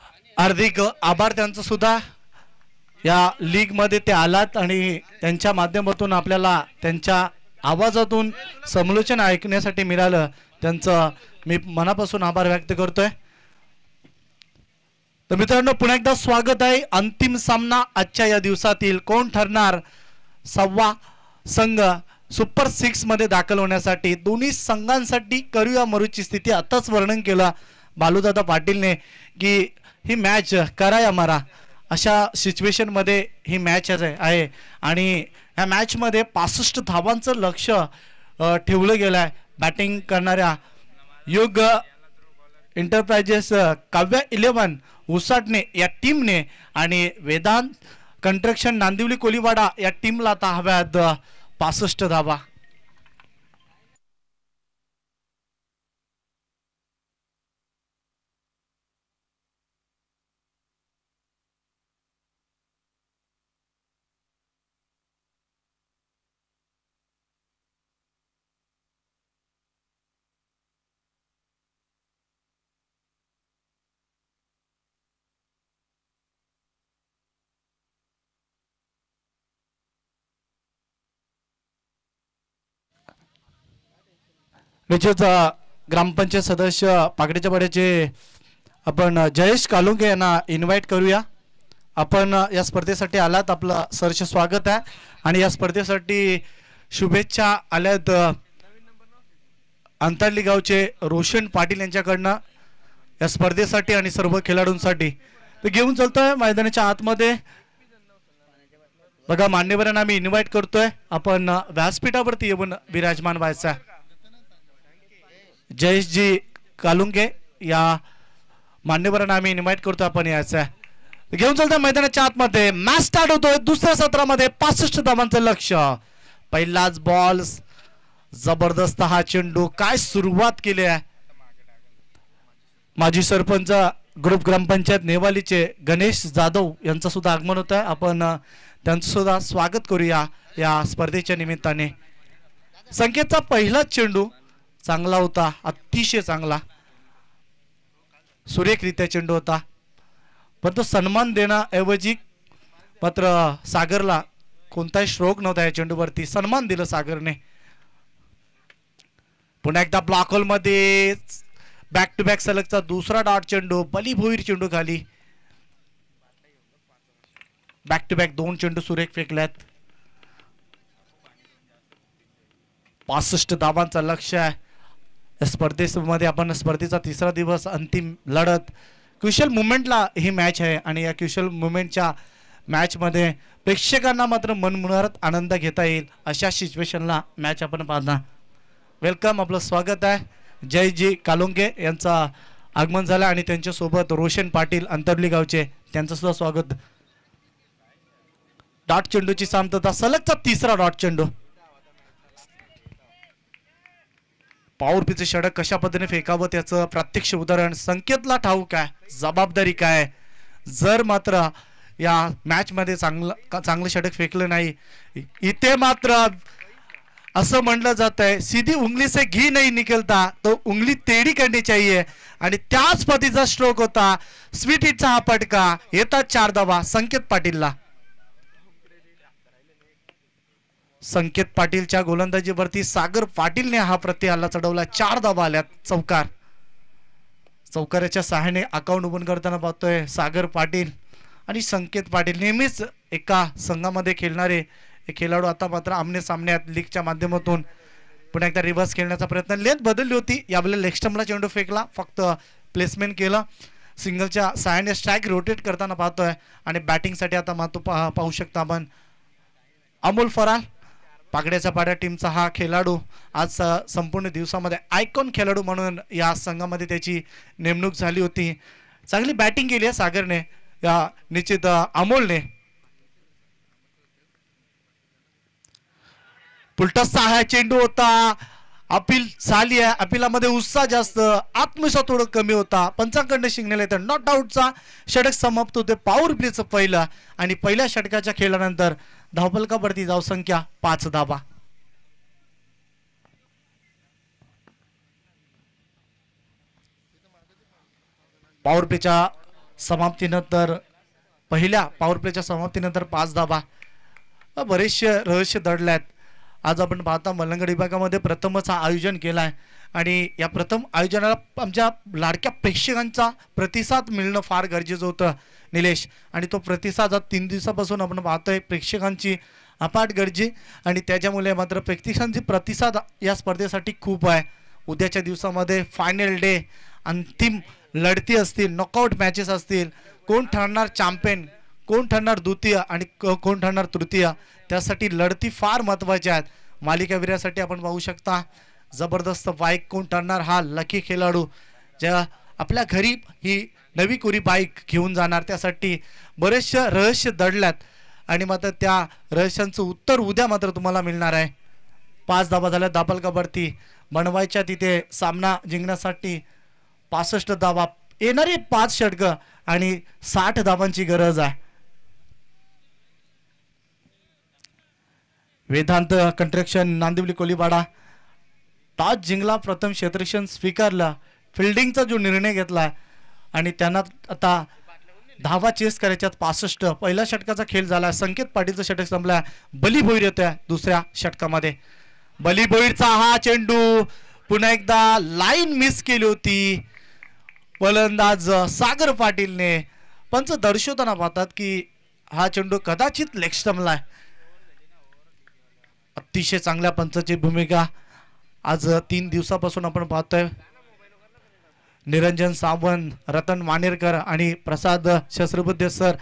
हार्दिक आभार त्यांचं सुद्धा या लीग लीगमध्ये ते आलात आणि त्यांच्या माध्यमातून आपल्याला त्यांच्या आवाजातून समलोचन ऐकण्यासाठी मिळालं त्यांचं मी मनापासून आभार व्यक्त करतोय तर मित्रांनो पुन्हा एकदा स्वागत आहे अंतिम सामना आजच्या या दिवसातील कोण ठरणार सव्वा संघ सुपर मध्ये दाखल होण्यासाठी दोन्ही संघांसाठी करूया मरूची स्थिती आताच वर्णन केलं बालूदादा पाटीलने की ही मॅच करा या मारा अशा मध्ये ही मॅच आहे आणि या मध्ये पासष्ट धावांचं लक्ष ठेवलं गेलं आहे बॅटिंग करणाऱ्या योग एंटरप्राइजेस काव्या इलेवन उसाटने या टीमने आणि वेदांत कंट्रक्शन नांदिवली कोलीवाडा या टीमला आता हव्यात पासष्ट धावा निश्चित ग्रामपंचायत सदस्य पाकडीच्या पाड्याचे आपण जयेश कालुंगे यांना इन्व्हाइट करूया आपण या स्पर्धेसाठी आलात आपलं सरश स्वागत आहे आणि या स्पर्धेसाठी शुभेच्छा आल्यात अंतरली गावचे रोशन पाटील यांच्याकडनं या स्पर्धेसाठी आणि सर्व खेळाडूंसाठी ते घेऊन चलतोय मैदानाच्या आतमध्ये बघा मान्यवरांना आम्ही इन्व्हाइट करतोय आपण व्यासपीठावरती येऊन विराजमान व्हायचं जयेशजी कालुंगे या मान्यवरांना आम्ही इन्व्हाइट करतो आपण याचा घेऊन चलतो मैदानाच्या आतमध्ये मॅच स्टार्ट होतोय दुसऱ्या सत्रामध्ये पासष्ट धावांचं लक्ष पहिलाच बॉल जबरदस्त हा चेंडू काय सुरुवात केली आहे माजी सरपंच ग्रुप ग्रामपंचायत नेवालीचे गणेश जाधव यांचं सुद्धा आगमन होत आहे आपण त्यांचं सुद्धा स्वागत करूया या स्पर्धेच्या निमित्ताने संकेतचा पहिलाच चेंडू चांगला होता अतिशय चांगला सुरेखरित्या चेंडू होता पण तो सन्मान देण्याऐवजी मात्र सागरला कोणताही श्रोक नव्हता या चेंडूवरती सन्मान दिलं सागरने पुन्हा एकदा ब्लॉक मध्ये बॅक टू बॅक सलगचा दुसरा डॉट चेंडू बली चेंडू खाली बॅक टू बॅक दोन चेंडू सुरेख फेकल्यात पासष्ट धावांचा लक्ष आहे या स्पर्धेमध्ये आपण स्पर्धेचा तिसरा दिवस अंतिम लढत क्युशल मुवमेंटला ही मॅच आहे आणि या क्युशल मुवमेंटच्या मॅचमध्ये प्रेक्षकांना मात्र मनमुनारत आनंद घेता येईल अशा सिच्युएशनला मॅच आपण पाहणार वेलकम आपलं स्वागत आहे जय जी कालोंगे यांचा आगमन झालं आणि त्यांच्यासोबत रोशन पाटील अंतर्ली गावचे त्यांचं सुद्धा स्वागत डॉट चेंडूची सामतता सलगचा तिसरा डॉट चेंडू पिच षडक कशा पद्धतीने फेकावं त्याचं प्रत्यक्ष उदाहरण संकेतला ठाऊक आहे जबाबदारी काय जर मात्र या मॅचमध्ये चांगलं चांगलं षडक फेकलं नाही इथे मात्र असं म्हणलं जात आहे सीधी उंगलीचे घी नाही निकलता तो उंगली तेडी करणी चाहिए आणि त्याच पद्धतीचा स्ट्रोक होता स्वीट हिटचा हा पटका येतात चार दबा संकेत पाटीलला संकेत पाटीलच्या गोलंदाजीवरती सागर पाटीलने हा प्रत्यय हल्ला चढवला चार धाबा आल्यात चौकार चौकाराच्या सहाय्याने अकाउंट ओपन करताना पाहतोय सागर पाटील आणि संकेत पाटील नेहमीच एका संघामध्ये खेळणारे खेळाडू आता मात्र आमने सामन्यात लीगच्या माध्यमातून पुन्हा एकदा रिव्हर्स खेळण्याचा प्रयत्न लेत बदलली होती यावेळी लेक्स्टमला चेंडू फेकला फक्त प्लेसमेंट केलं सिंगलच्या सहाय्याने स्ट्राईक रोटेट करताना पाहतोय आणि बॅटिंगसाठी आता मातो पाहू शकता आपण अमोल फराल पागड्याचा पाड्या टीमचा हा खेळाडू आज संपूर्ण दिवसामध्ये आयकॉन खेळाडू म्हणून या संघामध्ये त्याची नेमणूक झाली होती चांगली बॅटिंग केली आहे सागरने या निश्चित अमोलने पुलटसचा हा चेंडू होता अपील झाली आहे अपिलामध्ये उत्साह जास्त आत्मविश्वास थोडं कमी होता पंचांकडनं शिंगण्याला येतं नॉट आऊटचा षटक समाप्त होते पॉवर प्लेचं पहिलं आणि पहिल्या षटकाच्या खेळानंतर बढ़ती जाव संख्या पाच धावा पावरपेच्या समाप्तीनंतर पहिल्या पावरपेच्या समाप्तीनंतर पाच धाबा बरेचसे रहस्य दडले आहेत आज आपण पाहता मलंगड विभागामध्ये प्रथमच आयोजन केला आहे आणि या प्रथम आयोजनाला आमच्या लाडक्या प्रेक्षकांचा प्रतिसाद मिळणं फार गरजेचं होतं निलेश आणि तो प्रतिसाद आज तीन दिवसापासून आपण पाहतोय प्रेक्षकांची अपाट गरजे आणि त्याच्यामुळे मात्र प्रेक्षकांची प्रतिसाद या स्पर्धेसाठी खूप आहे उद्याच्या दिवसामध्ये फायनल डे अंतिम लढती असतील नॉकआउट मॅचेस असतील कोण ठरणार चॅम्पियन कोण ठरणार द्वितीय आणि कोण ठरणार तृतीय त्यासाठी लढती फार महत्त्वाच्या आहेत मालिकावीरासाठी आपण पाहू शकता जबरदस्त बाईक कोण ठरणार हा लकी खेळाडू ज्या आपल्या घरी ही नवी कुरी बाईक घेऊन जाणार त्यासाठी बरेचसे रहस्य दडल्यात आणि मात्र त्या रहस्यांचं उत्तर उद्या मात्र तुम्हाला मिळणार आहे पाच धाबा झाल्या दाबल बढ़ती बनवायच्या तिथे सामना जिंकण्यासाठी पासष्ट धाबा येणारे पाच षटक आणि साठ धाबांची गरज आहे वेदांत कंट्रक्शन नांदिवली कोलीबाडा ताज जिंकला प्रथम क्षेत्रक्षण स्वीकारला फिल्डिंगचा जो निर्णय घेतला आणि त्यांना आता धावा चेस करायच्यात पासष्ट पहिल्या षटकाचा खेळ झाला संकेत पाटीलचा षटक संपला बली भोईर येतोय दुसऱ्या षटकामध्ये बली हा चेंडू पुन्हा एकदा लाईन मिस केली होती फलंदाज सागर पाटीलने पंच दर्शवताना पाहतात की हा चेंडू कदाचित लेक्स्टमला अतिशय चांगल्या पंचाची भूमिका आज तीन दिवसापासून आपण पाहतोय निरंजन सावंत रतन मानेरकर आणि प्रसाद शस्त्रबुद्धे सर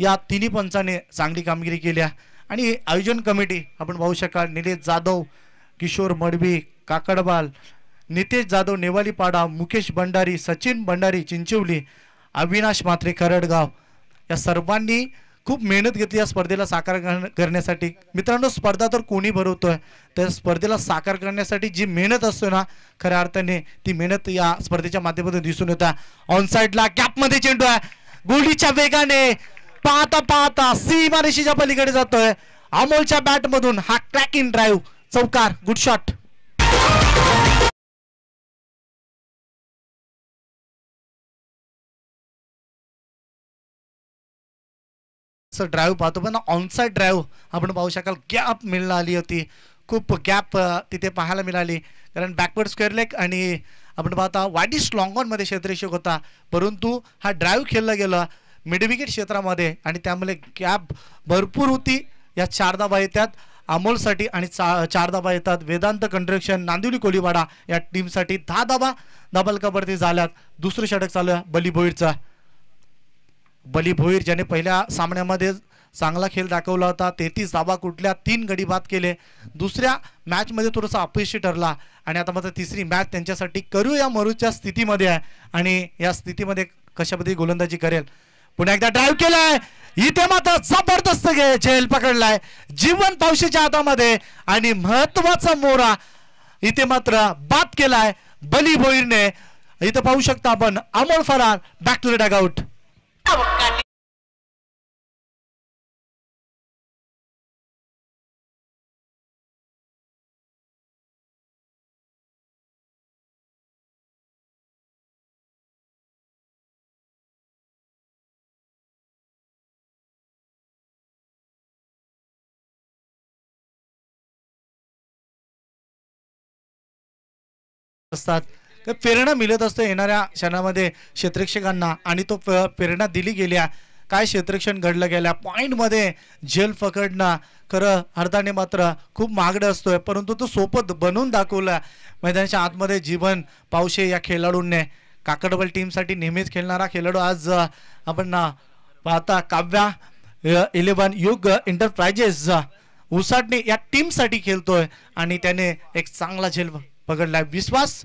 या तिन्ही पंचाने चांगली कामगिरी केली आहे आणि आयोजन कमिटी आपण पाहू शकाल निलेश जाधव किशोर मडवी काकडबाल नितेश जाधव नेवाली पाडा मुकेश भंडारी सचिन भंडारी चिंचवली अविनाश मात्रे करडगाव या सर्वांनी खूप मेहनत घेतली या स्पर्धेला साकार करण्यासाठी मित्रांनो स्पर्धा तर कोणी भरवतोय तर स्पर्धेला साकार करण्यासाठी जी मेहनत असतो ना खऱ्या अर्थाने ती मेहनत या स्पर्धेच्या माध्यमातून दिसून येत कॅप कॅपमध्ये चेंडू आहे गोलीच्या वेगाने पाहता पाहता सीमारेषीच्या पलीकडे जातोय अमोलच्या बॅटमधून हा इन ड्राईव्ह चौकार गुड शॉट ड्राईव्ह पाहतो पण ऑनसाईड ड्राईव्ह आपण पाहू शकाल गॅप आली होती खूप गॅप तिथे पाहायला मिळाली कारण बॅकवर्ड स्क्वेअर लेग आणि आपण पाहता वाडीस्ट लॉंगॉनमध्ये क्षेत्ररक्षक होता परंतु हा ड्राईव्ह खेळला गेला मिडविकेट क्षेत्रामध्ये आणि त्यामुळे गॅप भरपूर होती या चार दाबा येतात अमोलसाठी आणि चा चार दाबा येतात वेदांत कंट्रक्शन नांदिवली कोलीवाडा या टीमसाठी दहा धाबा धाबलकावरती झाल्यात दुसरं षटक चालू आहे बलीबोईडचा बली भोईर ज्याने पहिल्या सामन्यामध्ये चांगला खेळ दाखवला होता तेहतीस धाबा कुठल्या तीन गडी बाद केले दुसऱ्या मॅचमध्ये थोडंसं अपयशी ठरला आणि आता मात्र तिसरी मॅच त्यांच्यासाठी करू या मरूच्या स्थितीमध्ये आहे आणि या स्थितीमध्ये कशामध्ये गोलंदाजी करेल पुन्हा एकदा ड्राईव्ह केलाय इथे मात्र जबरदस्त घे झेल पकडलाय जीवन पावशीच्या हातामध्ये आणि महत्वाचा मोरा इथे मात्र बाद केलाय बली भोईरने इथं पाहू शकता आपण अमोल फरार back to the out buscarle That तर प्रेरणा मिळत असतो येणाऱ्या क्षणामध्ये क्षेत्रक्षकांना आणि तो प्रेरणा दिली गेल्या काय क्षेत्रक्षण घडलं गेल्या पॉईंटमध्ये झेल पकडणं खरं अर्थाने मात्र खूप महागडं असतोय परंतु तो सोपत बनवून दाखवला मैदानाच्या आतमध्ये जीवन पावशे या खेळाडूंनी काकडबल टीमसाठी नेहमीच खेळणारा खेळाडू आज आपण ना पाहता काव्या इलेवन युग इंटरप्राइजेस उसाटणे या टीमसाठी खेळतोय आणि त्याने एक चांगला झेल पकडलाय विश्वास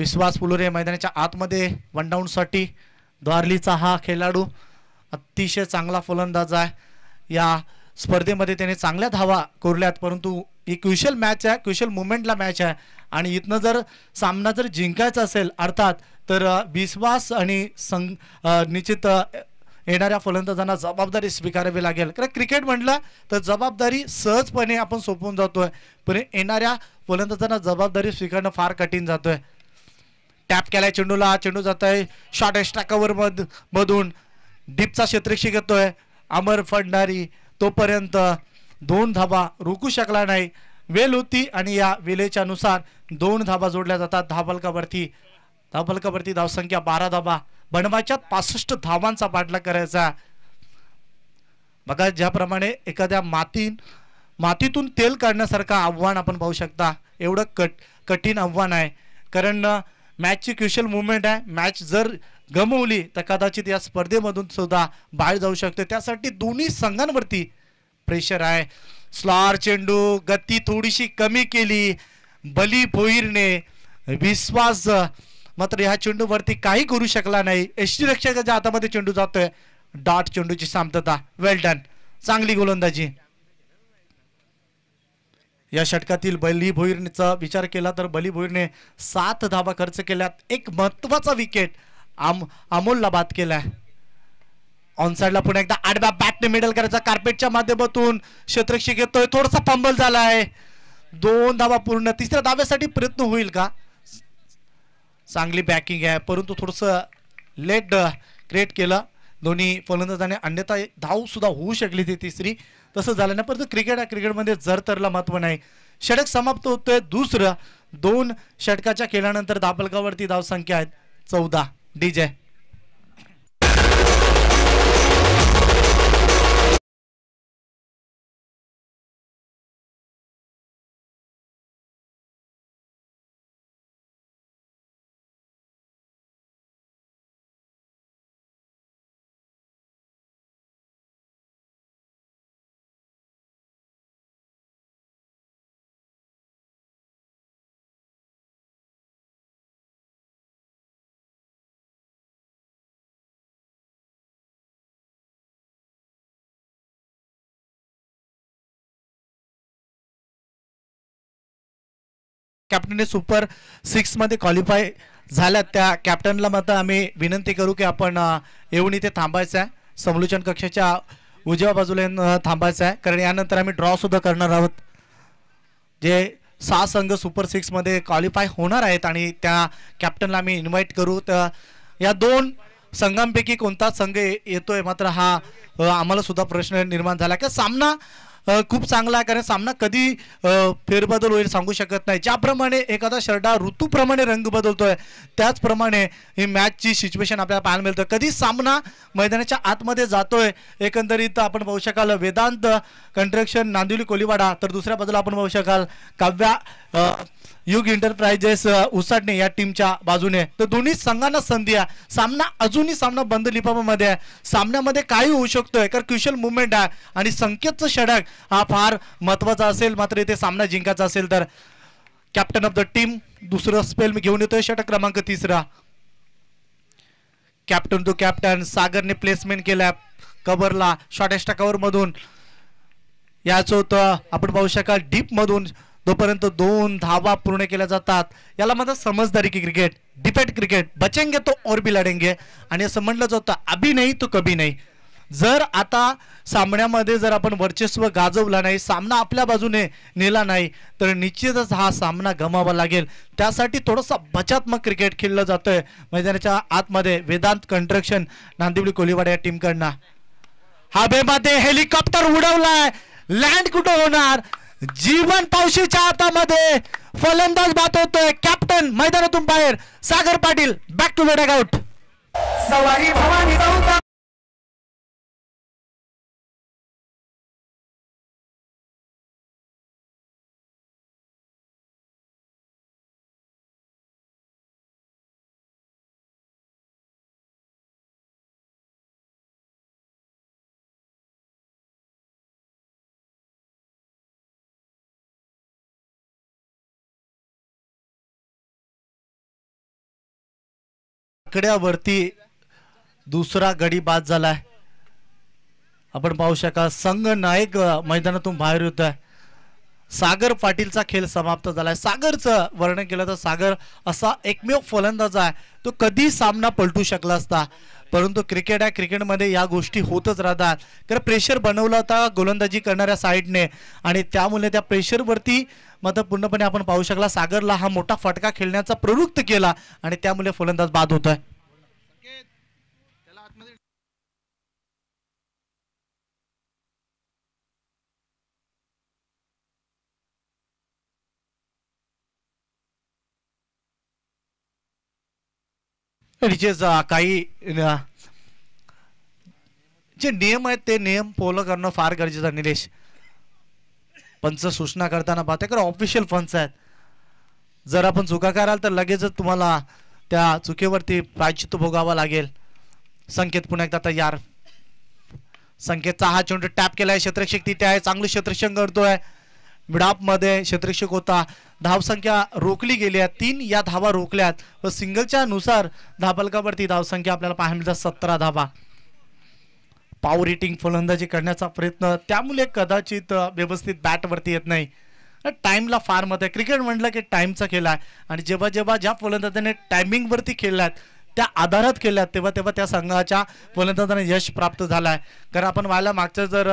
विश्वास फुलोरे मैदानाच्या आतमध्ये वन डाऊनसाठी द्वारलीचा हा खेळाडू अतिशय चांगला फलंदाज आहे या स्पर्धेमध्ये त्याने चांगल्या धावा कोरल्यात परंतु ही क्युशल मॅच आहे क्युशल मुवमेंटला मॅच आहे आणि इथनं जर सामना जर जिंकायचा असेल अर्थात तर विश्वास आणि सं निश्चित येणाऱ्या फलंदाजांना जबाबदारी स्वीकारावी लागेल कारण क्रिकेट म्हटलं तर जबाबदारी सहजपणे आपण सोपवून जातोय पण येणाऱ्या फलंदाजांना जबाबदारी स्वीकारणं फार कठीण जातोय टॅप केलाय चेंडूला चेंडू जात आहे शॉर्ट एक्स्ट्रा मध मधून डीपचा क्षेत्रक्षी घेतोय अमर फडणारी तोपर्यंत दोन धाबा रोखू शकला नाही वेल होती आणि या वेलेच्या नुसार दोन धाबा जोडल्या जातात धाबलकावरती धाबलकावरती धावसंख्या बारा धाबा बनवायच्यात पासष्ट धावांचा पाठला करायचा बघा ज्याप्रमाणे एखाद्या माती मातीतून तेल काढण्यासारखं आव्हान आपण पाहू शकता एवढं कट कठीण आव्हान आहे कारण मॅचची क्युशल मुवमेंट आहे मॅच जर गमवली तर कदाचित या स्पर्धेमधून सुद्धा बाहेर जाऊ शकते त्यासाठी दोन्ही संघांवरती प्रेशर आहे स्लार चेंडू गती थोडीशी कमी केली बली भोईरने विश्वास मात्र ह्या चेंडूवरती काही करू शकला नाही एसटी टी हातामध्ये चेंडू जातोय डॉट चेंडूची शांतता वेल डन चांगली गोलंदाजी या षटकातील बली भोईरचा विचार केला तर बली भोईरने सात धाबा खर्च केल्यात एक महत्वाचा विकेट आम अमोलला बाद केलाय ऑनसाईडला पुन्हा एकदा आडव्या बॅटने मेडल करायचा कार्पेटच्या माध्यमातून क्षेत्रक्षी घेतोय थोडासा पंबल झाला आहे दोन धावा पूर्ण तिसऱ्या धाव्यासाठी प्रयत्न होईल का चांगली बॅकिंग आहे परंतु थोडस लेट क्रिएट केलं दोन्ही फलंदाजाने अन्यथा धाव सुद्धा होऊ शकली ती तिसरी तसं झालं नाही परंतु क्रिकेट हा क्रिकेटमध्ये जर तरला महत्त्व नाही षटक समाप्त होतोय दुसरं दोन षटकाच्या खेळानंतर दाबलगावरती धावसंख्या आहेत चौदा D J captain super सिक्समध्ये qualify झाल्या त्या कॅप्टनला मात्र आम्ही विनंती करू की आपण येऊन इथे थांबायचं आहे समलोचन कक्षाच्या उजव्या बाजूला थांबायचं आहे कारण यानंतर आम्ही ड्रॉसुद्धा करणार आहोत जे सहा संघ सुपर सिक्समध्ये क्वालिफाय होणार आहेत आणि त्या कॅप्टनला आम्ही इन्व्हाइट करू तर या दोन संघांपैकी कोणता संघ येतोय मात्र हा आम्हाला सुद्धा प्रश्न निर्माण झाला की सामना खूप चांगला आहे कारण सामना कधी फेरबदल होईल सांगू शकत नाही ज्याप्रमाणे एखादा शर्टा ऋतूप्रमाणे रंग बदलतोय त्याचप्रमाणे ही मॅचची सिच्युएशन आपल्याला पाहायला मिळतं कधी सामना मैदानाच्या आतमध्ये जातोय एकंदरीत आपण पाहू शकाल वेदांत कंट्रक्शन नांदिवली कोलीवाडा तर दुसऱ्या बाजूला आपण पाहू शकाल काव्या युग एंटरप्राइजेस उसाटणे या टीमच्या बाजूने तर दोन्ही संघांना संधी आहे सामना अजूनही सामना बंद लिपामध्ये आहे सामन्यामध्ये काही होऊ शकतोय कारण क्युशल मुवमेंट आहे आणि संकेतचं षडक हा फार महत्वाचा असेल मात्र इथे सामना जिंकायचा असेल तर कॅप्टन ऑफ द टीम दुसरं स्पेल मी घेऊन येतोय षटक क्रमांक तिसरा कॅप्टन टू कॅप्टन सागरने प्लेसमेंट केलाय कवरला शॉर्टेस्ट कवर मधून याच होतं आपण पाहू शकाल डीप मधून तोपर्यंत दोन धावा पूर्ण केल्या जातात याला म्हणतात समजदारी की क्रिकेट डिपेट क्रिकेट बचेंगे तो और भी लढेंगे आणि असं म्हटलं जातं अभी नाही तो कभी नाही जर आता सामन्यामध्ये जर आपण वर्चस्व गाजवला नाही सामना आपल्या बाजूने नेला नाही तर निश्चितच हा सामना गमावा लागेल त्यासाठी थोडंसं बचात्मक क्रिकेट खेळलं जातं आहे मैदानाच्या आतमध्ये वेदांत कंट्रक्शन नांदिवली कोलीवाडा या टीमकडनं हा बेमाते हेलिकॉप्टर उडवलाय लँड कुठं होणार जीवन पावशीच्या हातामध्ये फलंदाज बात होतोय कॅप्टन मैदानातून बाहेर Sagar Patil back to the out सवारी भवानी आकड्यावरती दुसरा गडी बाद झालाय आपण पाहू शका संघ नायक मैदानातून बाहेर येत आहे सागर पाटीलचा खेळ समाप्त झालाय सागरचं वर्णन केलं तर सागर असा एकमेव फलंदाज आहे तो कधी सामना पलटू शकला असता परंतु क्रिकेट आहे क्रिकेटमध्ये या गोष्टी होतच राहतात कारण प्रेशर बनवला होता गोलंदाजी करणाऱ्या साईडने आणि त्यामुळे त्या प्रेशरवरती मात्र पूर्णपणे आपण पाहू शकला सागरला हा मोठा फटका खेळण्याचा प्रवृत्त केला आणि त्यामुळे फलंदाज बाद होत आहे रिचेज काही जे नियम आहेत ते नियम फॉलो करणं फार गरजेचं निलेश पंच सूचना करताना पाहते कारण ऑफिशियल पंच आहेत जर आपण चुका कराल तर लगेचच तुम्हाला त्या चुकीवरती प्रायचित भोगावं लागेल संकेत पुन्हा एकदा तयार संकेतचा हा चेंडू टॅप केलाय क्षेत्रक्षक तिथे आहे चांगली क्षेत्रक्षण करतोय मिडापमध्ये क्षेत्रक्षक होता धावसंख्या रोखली आहे तीन या धावा रोखल्यात व सिंगलच्या नुसार धाबलकावरती धावसंख्या आपल्याला पाहायला मिळतात सतरा धावा पावर हिटिंग फलंदाजी करण्याचा प्रयत्न त्यामुळे कदाचित व्यवस्थित बॅटवरती येत नाही टाईमला फार मत आहे क्रिकेट म्हटलं की टाईमचा खेळ आहे आणि जेव्हा जेव्हा ज्या फलंदाजाने टायमिंगवरती वरती आहेत त्या आधारात केल्यात तेव्हा तेव्हा त्या संघाच्या फलंदाजांना यश प्राप्त झाला आहे कारण आपण व्हायला मागच्या जर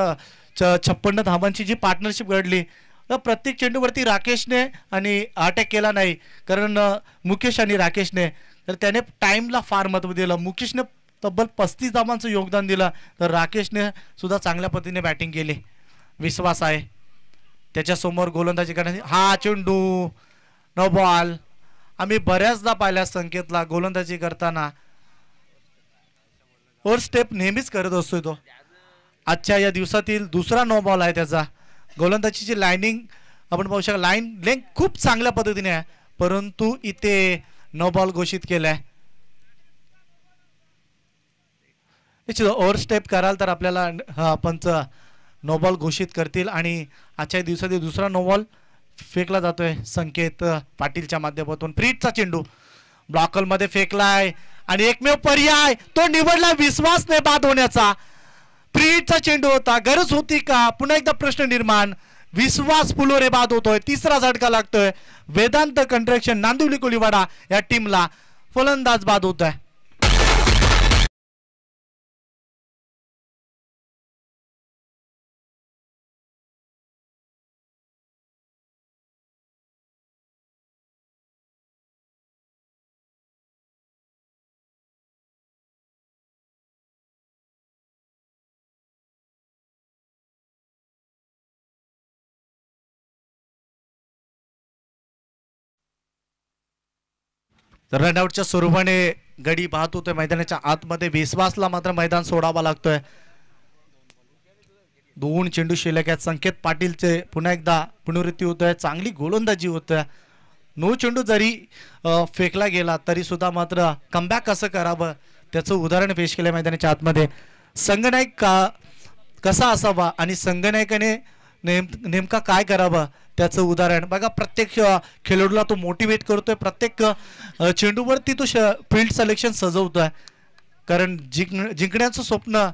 छप्पन्न धावांची जी पार्टनरशिप घडली प्रत्येक चेंडूवरती राकेशने आणि अटॅक केला नाही कारण मुकेश आणि राकेशने तर त्याने टाईमला फार महत्त्व दिलं मुकेशने तब्बल पस्तीस धावांचं योगदान दिलं तर राकेशने सुद्धा चांगल्या पद्धतीने बॅटिंग केली विश्वास आहे त्याच्यासमोर गोलंदाजी करण्यासाठी हा चेंडू नो बॉल आम्ही बऱ्याचदा पाहिल्या संकेतला गोलंदाजी करताना और स्टेप नेहमीच करत असतो तो आजच्या या दिवसातील दुसरा नो बॉल आहे त्याचा जी लाईनिंग आपण पाहू शकता लाईन लेंग खूप चांगल्या पद्धतीने आहे परंतु इथे नो बॉल घोषित केलाय ओवर स्टेप ओव्हरस्टेप कराल तर आपल्याला पंच नो बॉल घोषित करतील आणि आजच्या दिवसातील दुसरा नो बॉल फेकला जातोय संकेत पाटीलच्या माध्यमातून फ्रीजचा चेंडू मध्ये फेकलाय आणि एकमेव पर्याय तो निवडला नाही बाद होण्याचा स्प्रिटचा चेंडू होता गरज होती का पुन्हा एकदा प्रश्न निर्माण विश्वास फुलोरे बाद होतोय तिसरा झटका लागतोय वेदांत कंट्रॅक्शन नांदिवली कोलीवाडा या टीमला फलंदाज बाद होतोय रनआउटच्या स्वरूपाने गडी पाहत होतोय मैदानाच्या आतमध्ये विश्वासला मात्र मैदान सोडावा लागतोय दोन चेंडू शिल्लक आहेत संकेत पाटीलचे पुन्हा एकदा पुनरुत्ती होतोय आहे चांगली गोलंदाजी होतोय आहे नो चेंडू जरी फेकला गेला तरी सुद्धा मात्र कमबॅक कसं करावं त्याचं उदाहरण पेश केलं मैदानाच्या आतमध्ये संगनायक का कसा असावा आणि संगनायकाने नेम नेमका काय करावं त्याचं उदाहरण बघा प्रत्येक खेळाडूला तो मोटिवेट करतोय प्रत्येक चेंडूवरती तो श फील्ड सलेक्शन सजवतोय कारण जिंक जिंकण्याचं स्वप्न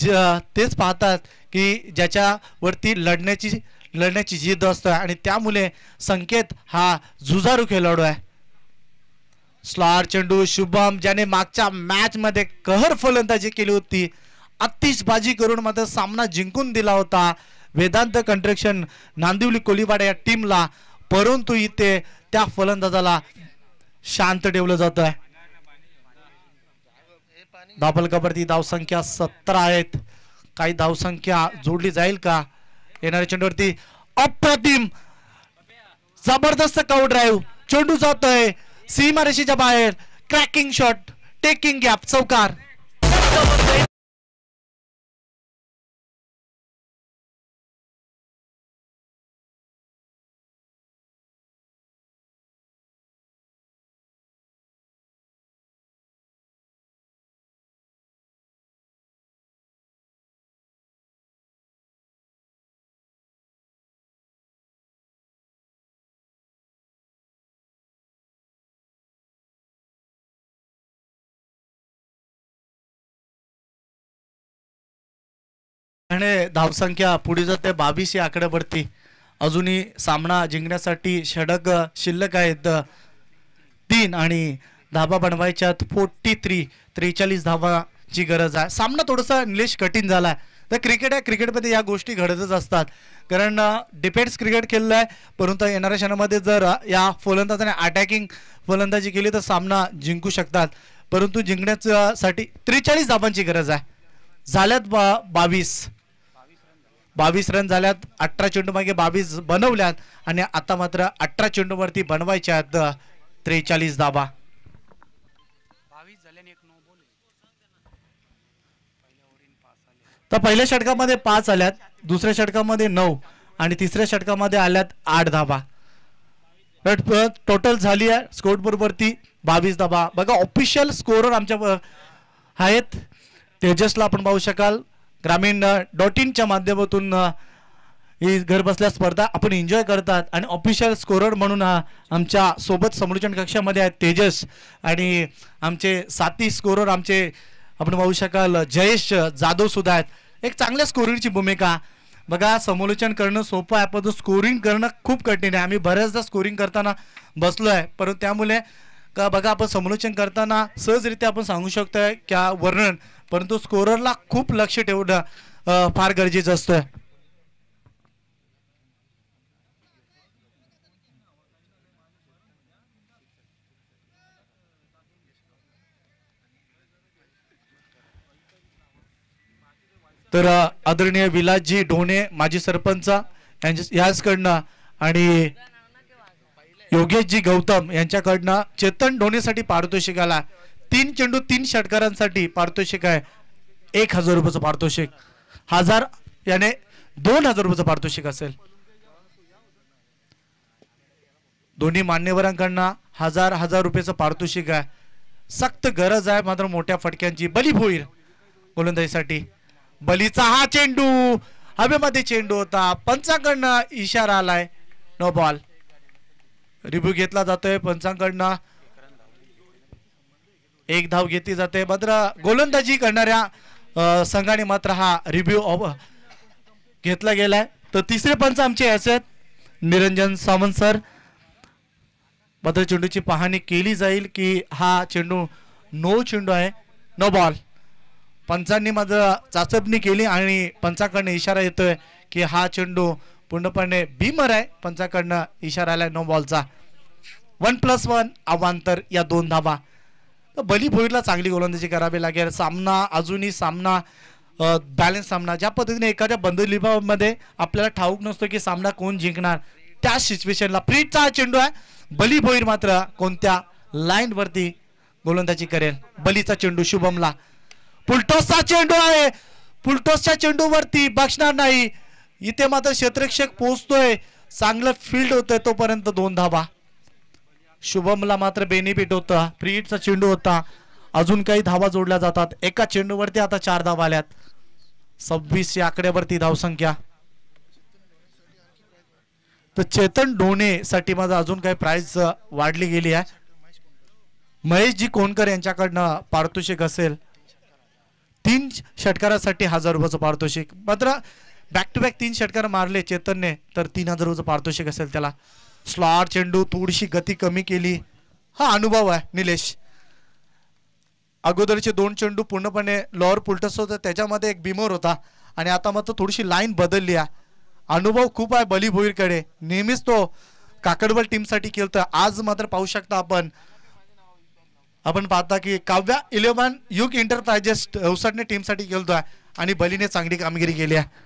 ज तेच पाहतात की ज्याच्यावरती लढण्याची लढण्याची जिद्द असतो आणि त्यामुळे संकेत हा झुजारू खेळाडू आहे स्लॉर चेंडू शुभम ज्याने मागच्या मॅचमध्ये कहर फलंदाजी केली होती बाजी करून मात्र सामना जिंकून दिला होता वेदांत कंट्रेक्शन नांदिवली कोलीवाडा या टीमला परंतु इथे त्या फलंदाजाला शांत ठेवलं जात आहे धापलकावरती धावसंख्या सत्तर आहेत काही धावसंख्या जोडली जाईल का येणाऱ्या चेंडूवरती अप्रतिम जबरदस्त कव ड्राईव्ह चेंडू जातोय सीमारेषेच्या बाहेर क्रॅकिंग शॉट टेकिंग गॅप चौकार आणि धावसंख्या पुढे जाते बावीस या आकड्यावरती अजूनही सामना जिंकण्यासाठी षडक शिल्लक आहेत तीन आणि धाबा बनवायच्यात फोर्टी थ्री त्रेचाळीस धावाची गरज आहे सामना थोडासा निलेश कठीण झाला आहे तर क्रिकेट आहे क्रिकेटमध्ये या गोष्टी घडतच असतात कारण डिफेन्स क्रिकेट खेळलं आहे परंतु येणाऱ्या क्षणामध्ये जर या फलंदाजाने अटॅकिंग फलंदाजी केली तर सामना जिंकू शकतात परंतु जिंकण्यासाठी त्रेचाळीस धाबांची गरज आहे झाल्यात बा बावीस बावीस रन झाल्यात अठरा चेंडू मागे बावीस बनवल्यात आणि आता मात्र अठरा चेंडूवरती बनवायच्या आहेत त्रेचाळीस धाबा तर पहिल्या षटकामध्ये पाच आल्यात दुसऱ्या षटकामध्ये नऊ आणि तिसऱ्या षटकामध्ये आल्यात आठ धाबा टोटल झाली आहे स्कोर बरोबरती बावीस धाबा बघा ऑफिशियल स्कोर आमच्या आहेत तेजसला आपण पाहू शकाल ग्रामीण डॉट इनच्या माध्यमातून ही घरबसल्या स्पर्धा आपण एन्जॉय करतात आणि ऑफिशियल स्कोरर म्हणून आमच्या सोबत समलोचन कक्षामध्ये आहेत तेजस आणि आमचे साथी स्कोरर आमचे आपण पाहू शकाल जयेश जाधव सुद्धा आहेत एक चांगल्या स्कोरिंगची भूमिका बघा समालोचन करणं सोपं आहे परंतु स्कोरिंग करणं खूप कठीण आहे आम्ही बऱ्याचदा स्कोरिंग करताना बसलो आहे परंतु त्यामुळे का बघा आपण समालोचन करताना सहजरित्या आपण सांगू शकतोय क्या वर्णन परंतु स्कोररला खूप लक्ष ठेवणं फार गरजेचं असतं तर आदरणीय विलासजी ढोणे माजी सरपंच याचकडनं आणि योगेशजी गौतम यांच्याकडनं चेतन ढोणेसाठी पारितोषिक आला तीन चेंडू तीन षटकारांसाठी पारितोषिक आहे एक हजार रुपयाचं पारितोषिक हजार याने दोन हजार रुपयाचं पारितोषिक असेल दोन्ही मान्यवरांकडनं हजार हजार रुपयाचं पारितोषिक आहे सक्त गरज आहे मात्र मोठ्या फटक्यांची बली होईल गोलंदाजीसाठी बलीचा हा चेंडू हवेमध्ये चेंडू होता पंचांकडनं इशारा आलाय नो बॉल रिव्ह्यू घेतला जातोय पंचांकडनं एक धाव घेतली जाते मात्र गोलंदाजी करणाऱ्या संघाने मात्र हा रिव्ह्यू घेतला गेलाय तर तिसरे पंच आमचे आहेत निरंजन सावंत सर मात्र चेंडूची पाहणी केली जाईल की हा चेंडू नो चेंडू आहे नो बॉल पंचांनी मात्र चाचपणी केली आणि पंचाकडनं इशारा येतोय की हा चेंडू पूर्णपणे बीमर आहे पंचाकडनं इशारा आलाय नो बॉलचा वन प्लस वन अवांतर या दोन धावा तर भोईरला चांगली गोलंदाजी करावी लागेल सामना अजूनही सामना बॅलन्स सामना ज्या पद्धतीने एखाद्या मध्ये आपल्याला ठाऊक नसतो की सामना कोण जिंकणार त्या सिच्युएशनला प्रीतचा चेंडू आहे बली भोईर मात्र कोणत्या लाईनवरती गोलंदाजी करेल बलीचा चेंडू शुभमला पुलटोसचा चेंडू आहे पुलटोसच्या चेंडूवरती बक्षणार नाही इथे मात्र क्षेत्रक्षक पोहोचतोय चांगलं फील्ड होतंय तोपर्यंत दोन धावा शुभमला मात्र बेनिफिट होता फ्री चेंडू होता अजून काही धावा जोडल्या जातात एका चेंडूवरती आता चार धावा आल्यात सव्वीस या आकड्यावरती धावसंख्या तर चेतन ढोणे साठी माझा अजून काही प्राइस वाढली गेली आहे महेशजी कोणकर यांच्याकडनं पारितोषिक असेल तीन षटकारासाठी हजार रुपयाचं पारितोषिक मात्र बॅक टू बॅक तीन षटकार मारले चेतनने तर तीन हजार रुपयाचं पारितोषिक असेल त्याला स्लॉट चेंडू थोडीशी गती कमी केली हा अनुभव आहे निलेश अगोदरचे दोन चेंडू पूर्णपणे लॉअर पुलटस होते त्याच्यामध्ये एक बिमोर होता आणि आता मात्र थोडीशी लाईन बदलली आहे अनुभव खूप आहे बली भोईरकडे नेहमीच तो काकडबल साठी खेळतोय आज मात्र पाहू शकता आपण आपण पाहता की काव्या इलेव्हन युग एंटरप्राइजेस औसटने टीमसाठी खेळतोय आणि बलीने चांगली कामगिरी केली आहे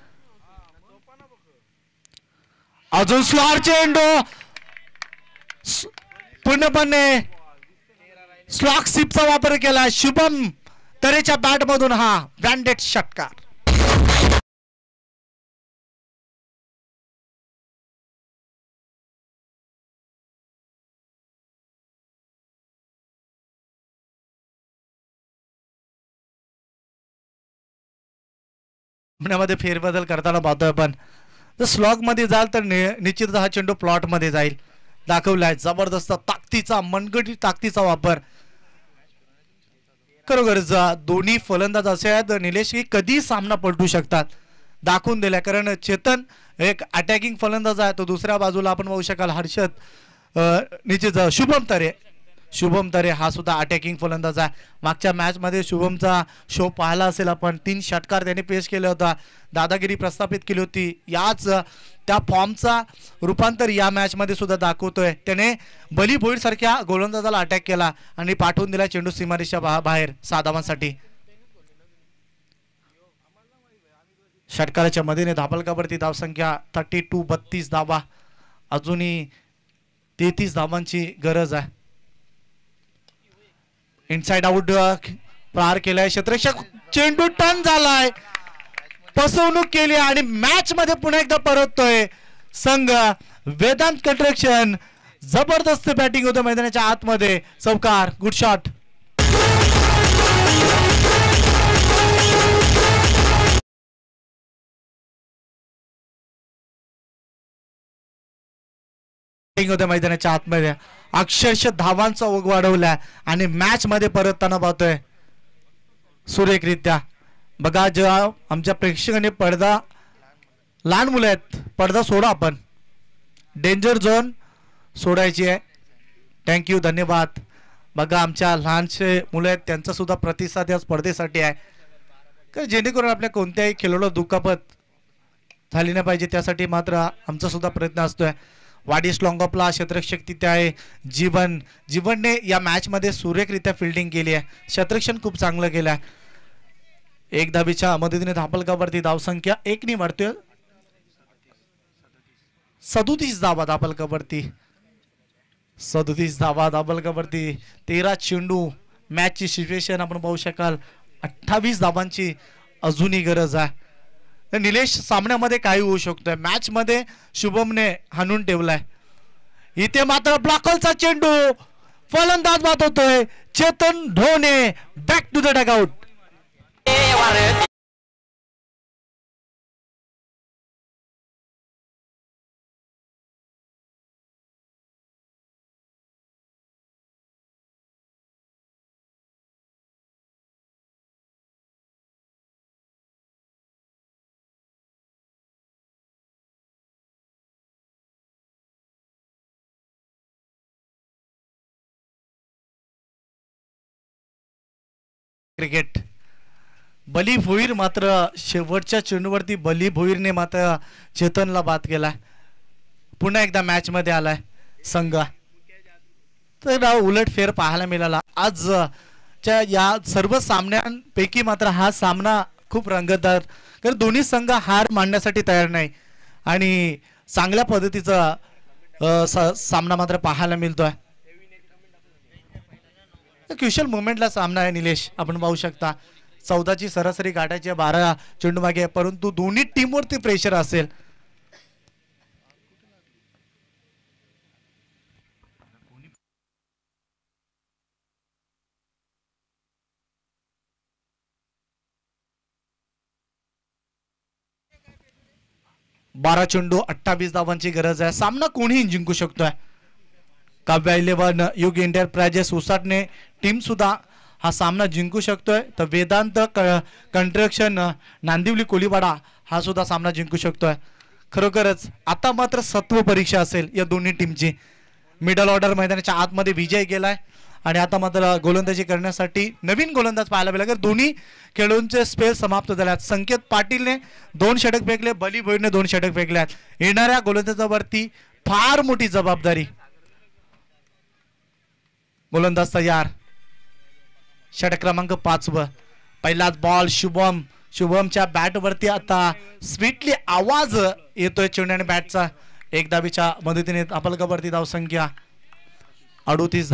अजून स्लॉर चेंडू पूर्णपणे स्लॉक सिपचा वापर केला शुभम तरेच्या मधून हा ब्रँडेड षटकार मध्ये फेरबदल करताना पाहतोय पण जर मध्ये जाल तर निश्चित हा चेंडू प्लॉट मध्ये जाईल दाखवला आहे जबरदस्त ताकदीचा मनगटी ताकदीचा वापर खरोखर दोन्ही फलंदाज असे आहेत निलेश की कधी सामना पलटू शकतात दाखवून दिल्या कारण चेतन एक अटॅकिंग फलंदाज आहे तो दुसऱ्या बाजूला आपण पाहू शकाल हर्षद निश्चित शुभम तरे शुभम तरे हा सुद्धा अटॅकिंग फलंदाज आहे मागच्या मॅचमध्ये शुभमचा शो पाहिला असेल आपण तीन षटकार त्याने पेश केला होता दादागिरी प्रस्थापित केली होती याच त्या फॉर्मचा रूपांतर या मॅचमध्ये सुद्धा दाखवतोय त्याने बली सारख्या गोलंदाजाला अटॅक केला आणि पाठवून दिला चेंडू सीमारेषा बाहेर साधावांसाठी षटकाराच्या मदतीने धापलकावरती धावसंख्या थर्टी टू बत्तीस धावा अजूनही तेहतीस धावांची गरज आहे इनसाइड आउट uh, पार केलाय क्षेत्ररक्षक चेंडू टन झालाय फसवणूक केली आणि मॅच मध्ये पुन्हा एकदा परततोय संघ वेदांत कंट्रक्शन जबरदस्त बॅटिंग होतं मैदानाच्या आतमध्ये चौकार गुड शॉट होतं मैदानाच्या आतमध्ये अक्षरशः धावांचा ओघ वाढवलाय आणि मध्ये परतताना पाहतोय सुरेखरित्या बघा जेव्हा आमच्या प्रेक्षकांनी पडदा लहान मुलं आहेत पडदा सोडा आपण डेंजर झोन सोडायची आहे थँक्यू धन्यवाद बघा आमच्या लहानसे मुलं आहेत त्यांचासुद्धा प्रतिसाद या स्पर्धेसाठी आहे कारण जेणेकरून आपल्या कोणत्याही खेळाडूला दुखापत झाली नाही पाहिजे त्यासाठी मात्र आमचासुद्धा प्रयत्न असतो वाडीस लॉंगॉपला क्षेत्रक्षक तिथे आहे जीवन जीवनने या मॅचमध्ये सुरेखरित्या फिल्डिंग केली आहे क्षेत्रक्षण खूप चांगलं केलं आहे एक धाबीच्या मदतीने धापलकावरती धावसंख्या एकनी वाढतोय सदुतीस धावा धापलकावरती सदुतीस धावा धापलकावरती तेरा चेंडू मॅचची सिच्युएशन आपण पाहू शकाल अठ्ठावीस धावांची अजूनही गरज आहे तर निलेश सामन्यामध्ये काही होऊ शकतोय मॅचमध्ये शुभमने हाणून ठेवलाय इथे मात्र ब्लॉकलचा चेंडू फलंदाज बात होतोय Chetan Dhone back to the dugout cricket Bali Bhoir मात्र शेवटच्या चेंडूवरती बली भोईरने मात्र चेतनला बाद केलाय पुन्हा एकदा मॅच मध्ये आलाय संघ तर उलट फेर पाहायला मिळाला आजच्या या सर्व सामन्यांपैकी मात्र हा सामना खूप रंगतदार कारण दोन्ही संघ हार मांडण्यासाठी तयार नाही आणि चांगल्या पद्धतीचा सा, सामना मात्र पाहायला मिळतोय तर क्युशल मुवमेंटला सामना आहे निलेश आपण पाहू शकता चौदाची सरासरी गाठायची बारा चेंडू मागे परंतु दोन्ही टीमवरती प्रेशर असेल बारा चेंडू अठ्ठावीस धावांची गरज आहे सामना कोणीही जिंकू शकतोय काव्या इलेव्हन युग उसाटने टीम सुद्धा हा सामना जिंकू शकतोय तर वेदांत क कंट्रक्शन नांदिवली कोलीवाडा हा सुद्धा सामना जिंकू शकतोय खरोखरच आता मात्र सत्व परीक्षा असेल या दोन्ही टीमची मिडल ऑर्डर मैदानाच्या आतमध्ये विजय गेलाय आणि आता मात्र गोलंदाजी करण्यासाठी नवीन गोलंदाज पाहायला मिळाला दोन्ही खेळूंचे स्पेल समाप्त झाले आहेत संकेत पाटीलने दोन षटक फेकले बली भोईरने दोन षटक फेकले आहेत येणाऱ्या गोलंदाजावरती फार मोठी जबाबदारी गोलंदाज तयार षट क्रमांक व पहिलाच बॉल शुभम शुभमच्या बॅट वरती आता स्वीटली आवाज येतोय चेंडू बॅटचा एक दाबीच्या मदतीने अपलकावरती धावसंख्या अडोतीस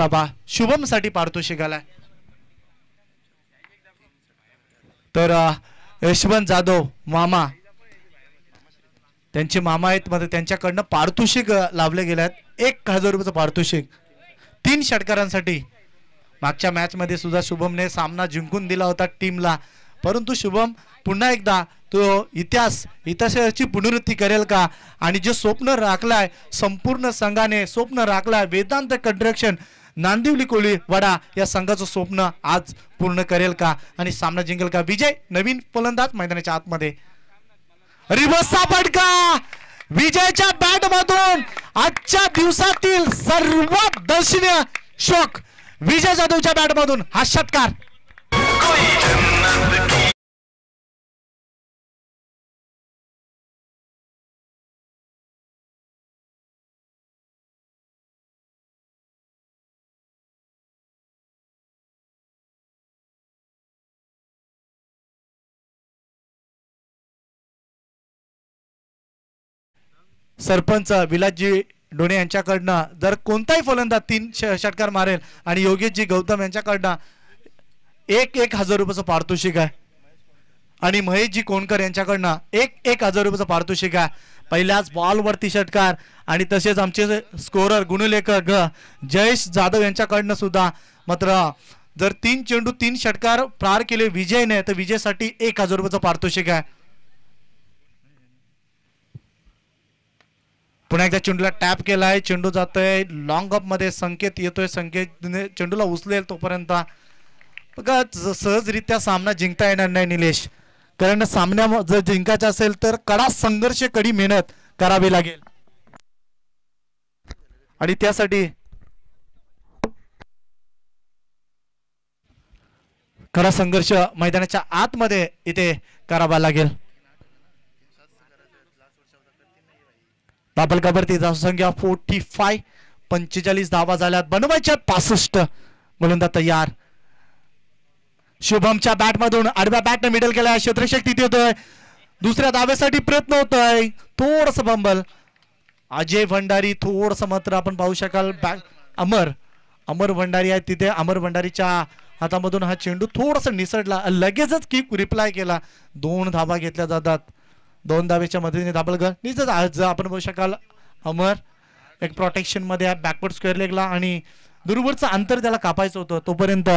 शुभम साठी पारितोषिक आलाय तर यशवंत जाधव मामा त्यांचे मामा आहेत मध्ये त्यांच्याकडनं पारितोषिक लावले गेले आहेत एक हजार रुपयाचं पारितोषिक तीन षटकारांसाठी मागच्या मॅचमध्ये सुद्धा शुभमने सामना जिंकून दिला होता टीमला परंतु शुभम पुन्हा एकदा तो इतिहास इतिहासाची पुनरुत्ती करेल का आणि जे स्वप्न राखलाय संपूर्ण संघाने स्वप्न राखलाय वेदांत कंट्रक्शन नांदिवली कोळी वडा या संघाचं स्वप्न आज पूर्ण करेल का आणि सामना जिंकेल का विजय नवीन फलंदाज मैदानाच्या आतमध्ये रिवर्स सापड का विजयच्या बॅट मधून आजच्या दिवसातील सर्वात दर्शनीय शोक विजय जाधवच्या बॅट मधून हा शतकार सरपंच विलासजी डोणे यांच्याकडनं जर कोणताही फलंदाज तीन षटकार मारेल आणि योगेशजी गौतम यांच्याकडनं एक एक हजार रुपयाचं पारितोषिक आहे आणि महेशजी कोणकर यांच्याकडनं एक एक हजार रुपयाचं पारितोषिक आहे पहिल्याच बॉलवरती षटकार आणि तसेच आमचे स्कोरर गुणलेखक जयेश जाधव यांच्याकडनं सुद्धा मात्र जर तीन चेंडू तीन षटकार प्रार केले विजयने तर विजयसाठी एक हजार रुपयाचं पारितोषिक आहे पुन्हा एकदा चेंडूला टॅप केला आहे चेंडू जातोय लॉंग मध्ये संकेत येतोय संकेतने चेंडूला उचलेल तोपर्यंत बघा सहजरित्या सामना जिंकता येणार नाही निलेश कारण सामन्या जर जिंकायचा असेल तर कडा संघर्ष कडी मेहनत करावी लागेल आणि त्यासाठी कडा संघर्ष मैदानाच्या आतमध्ये इथे करावा लागेल बाबल गबरती संख्या फोर्टी फाय पंचेचाळीस धावा झाल्यात बनवायच्या पासष्ट गोलंदा तयार शुभमच्या मधून आडव्या बॅटनं मिडल केला क्षेत्रशेक तिथे होतोय दुसऱ्या धाव्यासाठी प्रयत्न होतोय थोडस बंबल अजय भंडारी थोडस मात्र आपण पाहू शकाल अमर अमर भंडारी आहे तिथे अमर भंडारीच्या हातामधून हा चेंडू थोडस निसडला लगेचच किक रिप्लाय केला दोन धावा घेतल्या जातात दोन धावेच्या मदतीने दाबलगर निजच आज आपण बघू शकाल अमर एक प्रोटेक्शन मध्ये बॅकवर्ड स्क्वेअर लेगला आणि दुर्वरचं अंतर त्याला कापायचं होतं तोपर्यंत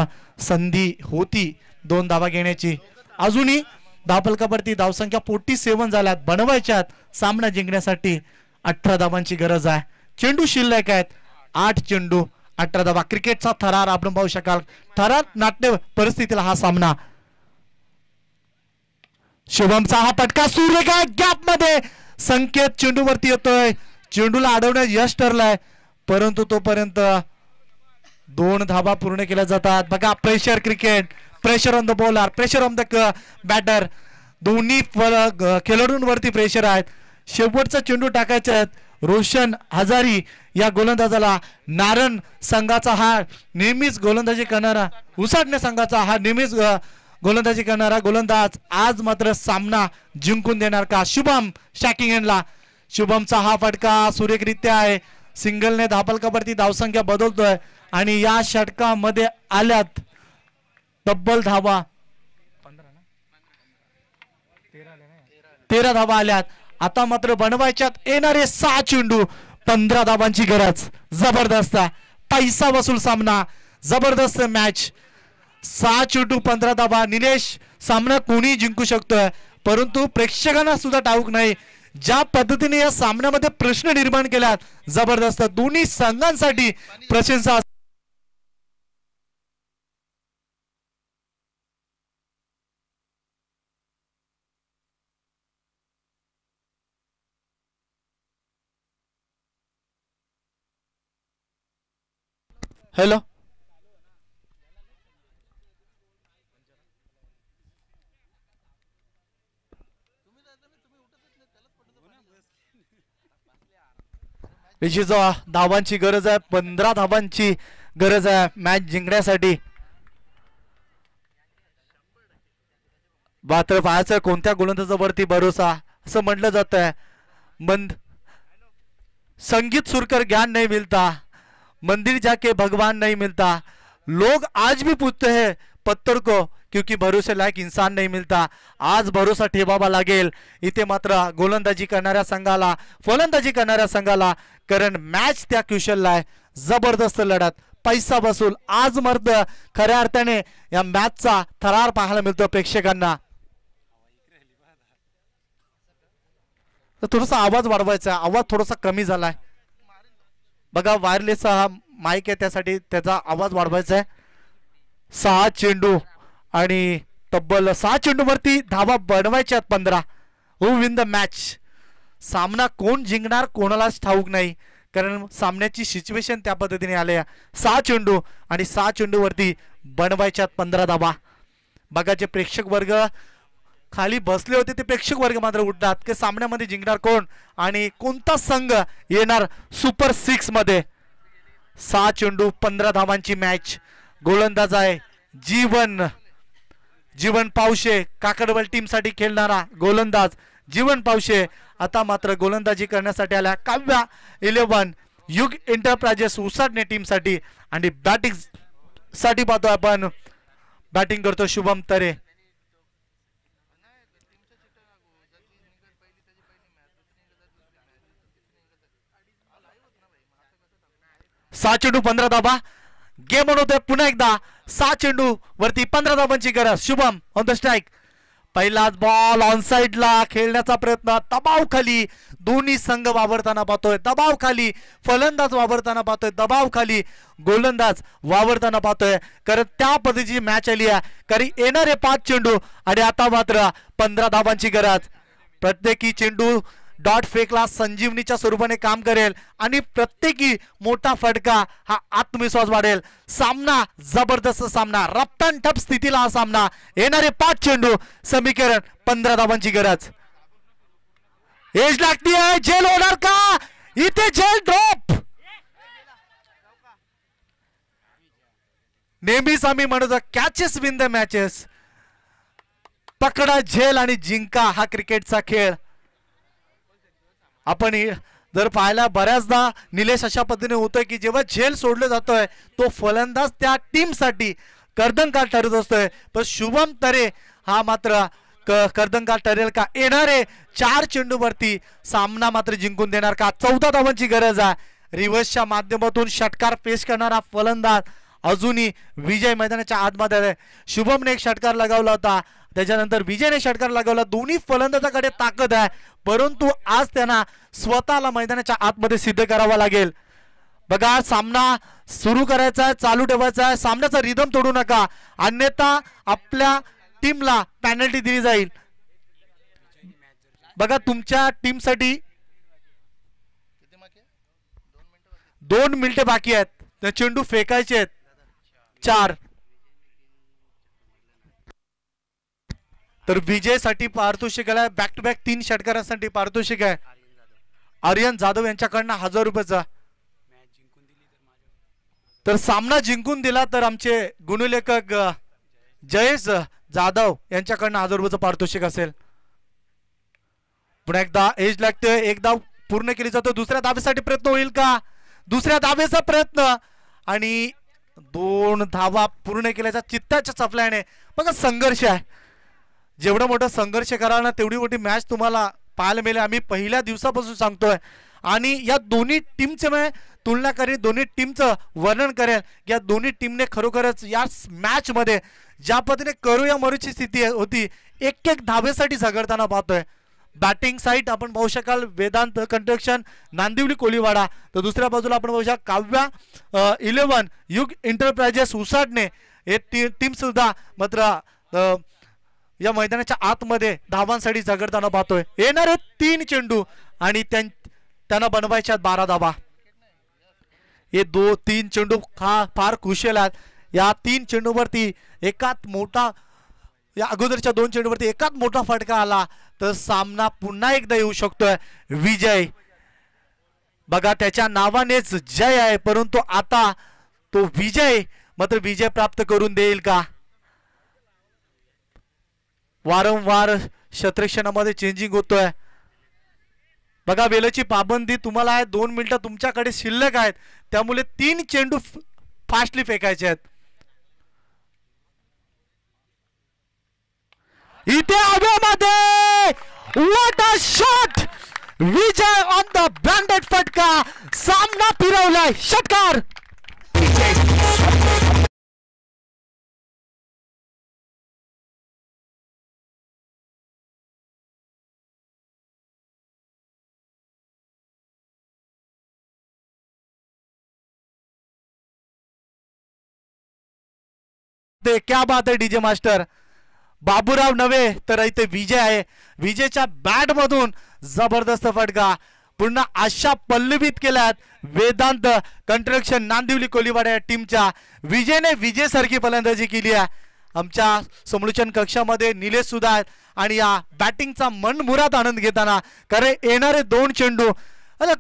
संधी होती दोन धावा घेण्याची अजूनही दाबलकावरती धावसंख्या फोर्टी सेव्हन झाल्यात बनवायच्यात सामना जिंकण्यासाठी अठरा धावांची गरज आहे चेंडू शिल्लक आहेत आठ चेंडू अठरा धावा क्रिकेटचा थरार आपण पाहू शकाल थरार नाट्य परिस्थितीला हा सामना शुभमचा हा पटका सूर्यका गॅप मध्ये संकेत चेंडूवरती येतोय चेंडूला अडवण्यात यश ठरलाय परंतु तोपर्यंत दोन धाबा पूर्ण केल्या जातात बघा pressure cricket pressure on the bowler pressure on the batter दोन्ही खेळाडूंवरती प्रेशर आहेत शेवटचा चेंडू टाकायचा रोशन हजारी या गोलंदाजाला नारण संघाचा हा नेहमीच गोलंदाजी करणारा उसाडणे संघाचा हा नेहमीच गोलंदाजी करणारा गोलंदाज आज मात्र सामना जिंकून देणार का शुभम हँडला शुभमचा हा फटका सुरेखरित्या आहे सिंगलने धापलकावरती धावसंख्या बदलतोय आणि या षटकामध्ये आल्यात तब्बल धावा तेरा धावा आल्यात आता मात्र बनवायच्यात येणारे सहा चेंडू पंधरा धावांची गरज जबरदस्त पैसा वसूल सामना जबरदस्त मॅच सहा चेंडू पंधरा धाबा निलेश सामना कोणी जिंकू शकतोय परंतु प्रेक्षकांना सुद्धा टाऊक नाही ज्या पद्धतीने या सामन्यामध्ये प्रश्न निर्माण केल्यात जबरदस्त दोन्ही संघांसाठी प्रशंसा हॅलो विशेष धावांची गरज आहे पंधरा धावांची गरज आहे मॅच जिंकण्यासाठी मात्र पाहायचं कोणत्या वरती भरोसा असं म्हटलं जात आहे मंद संगीत सुरकर ज्ञान नाही मिलता मंदिर जाके भगवान नाही मिलता लोग आज भी पूछते है पत्थर को क्योंकि भरोसे लायक इंसान नाही मिळता आज भरोसा ठेवावा लागेल इथे मात्र गोलंदाजी करणाऱ्या संघाला फलंदाजी करणाऱ्या संघाला कारण मॅच त्या क्युशलला जबरदस्त लढत पैसा बसून आज मर्द खऱ्या अर्थाने या मॅचचा थरार पाहायला मिळतो प्रेक्षकांना थोडासा आवाज वाढवायचा आवाज थोडासा कमी झालाय बघा वायरलेस हा माईक आहे त्यासाठी त्याचा आवाज वाढवायचा आहे सहा चेंडू आणि तब्बल सहा चेंडूवरती धावा बनवायच्या पंधरा हु विन द मॅच सामना कोण जिंकणार कोणालाच ठाऊक नाही कारण सामन्याची सिच्युएशन त्या पद्धतीने आहे सहा चेंडू आणि सहा चेंडूवरती बनवायच्यात पंधरा धावा बघा जे प्रेक्षक वर्ग खाली बसले होते ते प्रेक्षक वर्ग मात्र उठतात की सामन्यामध्ये जिंकणार कोण आणि कोणता संघ येणार सुपर सिक्समध्ये सहा चेंडू पंधरा धावांची मॅच गोलंदाज आहे जीवन जीवन पावशे काकडवल साठी खेळणारा गोलंदाज जीवन पावशे आता मात्र गोलंदाजी करण्यासाठी आल्या काव्या इलेव्हन युग एंटरप्राइजेस उसाडणे साठी आणि बॅटिंग साठी पाहतो आपण बॅटिंग करतो शुभम तरे सात चेंडू पंधरा धाबा गेम बनवतोय पुन्हा एकदा सहा चेंडू वरती पंधरा धावांची गरज शुभम ऑन द स्ट्राईक पहिलाच बॉल ऑन खेळण्याचा प्रयत्न दबाव खाली दोन्ही संघ वावरताना पाहतोय दबाव खाली फलंदाज वावरताना पाहतोय दबाव खाली गोलंदाज वावरताना पाहतोय कारण त्या पद्धतीची मॅच आली आहे कारण येणारे पाच चेंडू आणि आता मात्र पंधरा धावांची गरज प्रत्येकी चेंडू डॉट फेकला संजीवनीच्या स्वरूपाने काम करेल आणि प्रत्येकी मोठा फटका हा आत्मविश्वास वाढेल सामना जबरदस्त सामना रप्तान ठप स्थितीला हा सामना येणारे पाच चेंडू समीकरण पंधरा धावांची गरज एज लागती आहे जेल होणार का इथे जेल ड्रॉप नेहमीच आम्ही म्हणतो कॅचेस विन द मॅचेस पकडा झेल आणि जिंका हा क्रिकेटचा खेळ आपण जर पाहायला बऱ्याचदा निलेश अशा पद्धतीने होतोय की जेव्हा झेल सोडलं जातोय तो फलंदाज त्या टीमसाठी कर्दंकार ठरत असतोय पण शुभम तरे हा मात्र क ठरेल का येणारे चार चेंडूवरती सामना मात्र जिंकून देणार का चौदा धावांची गरज आहे रिव्हर्सच्या माध्यमातून षटकार पेश करणारा फलंदाज अजूनही विजय मैदानाच्या आतमध्ये शुभमने एक षटकार लगावला होता त्याच्यानंतर विजयने षटकार लागवला दोन्ही फलंदाजाकडे ताकद आहे परंतु आज त्यांना स्वतःला मैदानाच्या आतमध्ये सिद्ध करावा लागेल बघा सामना सुरू करायचा आहे चालू ठेवायचा आहे सामन्याचा रिदम तोडू नका अन्यथा आपल्या टीमला पॅनल्टी दिली जाईल बघा तुमच्या टीमसाठी दोन मिनिटे बाकी आहेत चेंडू फेकायचे आहेत चार तर विजयसाठी पारितोषिक आहे बॅक टू बॅक तीन षटकारांसाठी पारितोषिक आहे आर्यन जाधव यांच्याकडनं हजार रुपयाचा तर सामना जिंकून दिला तर आमचे गुणलेखक जयेश जाधव यांच्याकडनं हजार रुपयाचं पारितोषिक असेल पुन्हा एकदा एज लागते एकदा पूर्ण केली जातो दुसऱ्या धावेसाठी प्रयत्न होईल का दुसऱ्या धावेचा प्रयत्न आणि दोन धावा पूर्ण केल्याचा चित्ताच्या चपल्याने बघा संघर्ष आहे जेवढा मोठा संघर्ष करा ना तेवढी मोठी मॅच तुम्हाला पाहायला मिळेल आम्ही पहिल्या दिवसापासून सांगतोय आणि या दोन्ही टीमचे मी तुलना करेन दोन्ही टीमचं वर्णन करेल या दोन्ही टीमने खरोखरच या मॅचमध्ये ज्या पद्धतीने करू या मरूची स्थिती होती एक एक धावेसाठी झगडताना पाहतोय बॅटिंग साईट आपण पाहू शकाल वेदांत कंट्रक्शन नांदिवली कोलीवाडा तर दुसऱ्या बाजूला आपण पाहू शकाल काव्या इलेव्हन युग इंटरप्राइजेस उसाडणे हे टी टीमसुद्धा मात्र या मैदानाच्या आतमध्ये धावांसाठी झगडताना पाहतोय येणारे तीन चेंडू आणि त्यांना बनवायच्या बारा धाबा हे दो तीन चेंडू हा फार कुशल आहेत या तीन चेंडूवरती एकात मोठा या अगोदरच्या दोन चेंडूवरती एकात मोठा फटका आला तर सामना पुन्हा एकदा येऊ शकतोय विजय बघा त्याच्या नावानेच जय आहे परंतु आता तो विजय मात्र विजय प्राप्त करून देईल का वारंवार क्षेत्रक्षणामध्ये चेंजिंग होतोय बघा वेलची पाबंदी तुम्हाला आहे दोन मिनिटं तुमच्याकडे शिल्लक आहेत त्यामुळे तीन चेंडू फास्टली फेकायचे आहेत इथे a shot Vijay on the branded फटका सामना फिरवलाय षटकार ते क्या बात है डीजे मास्टर बाबूराव नवे तर इथे विजय आहे विजयच्या बॅटमधून जबरदस्त फटका पुन्हा आशा पल्लवीत केल्यात वेदांत कंट्रक्शन नांदिवली कोलीवाड्या टीमच्या विजयने सारखी फलंदाजी केली आहे आमच्या समलोचन कक्षामध्ये निलेश सुद्धा आहेत आणि या बॅटिंगचा मनमुरात आनंद घेताना खरे येणारे दोन चेंडू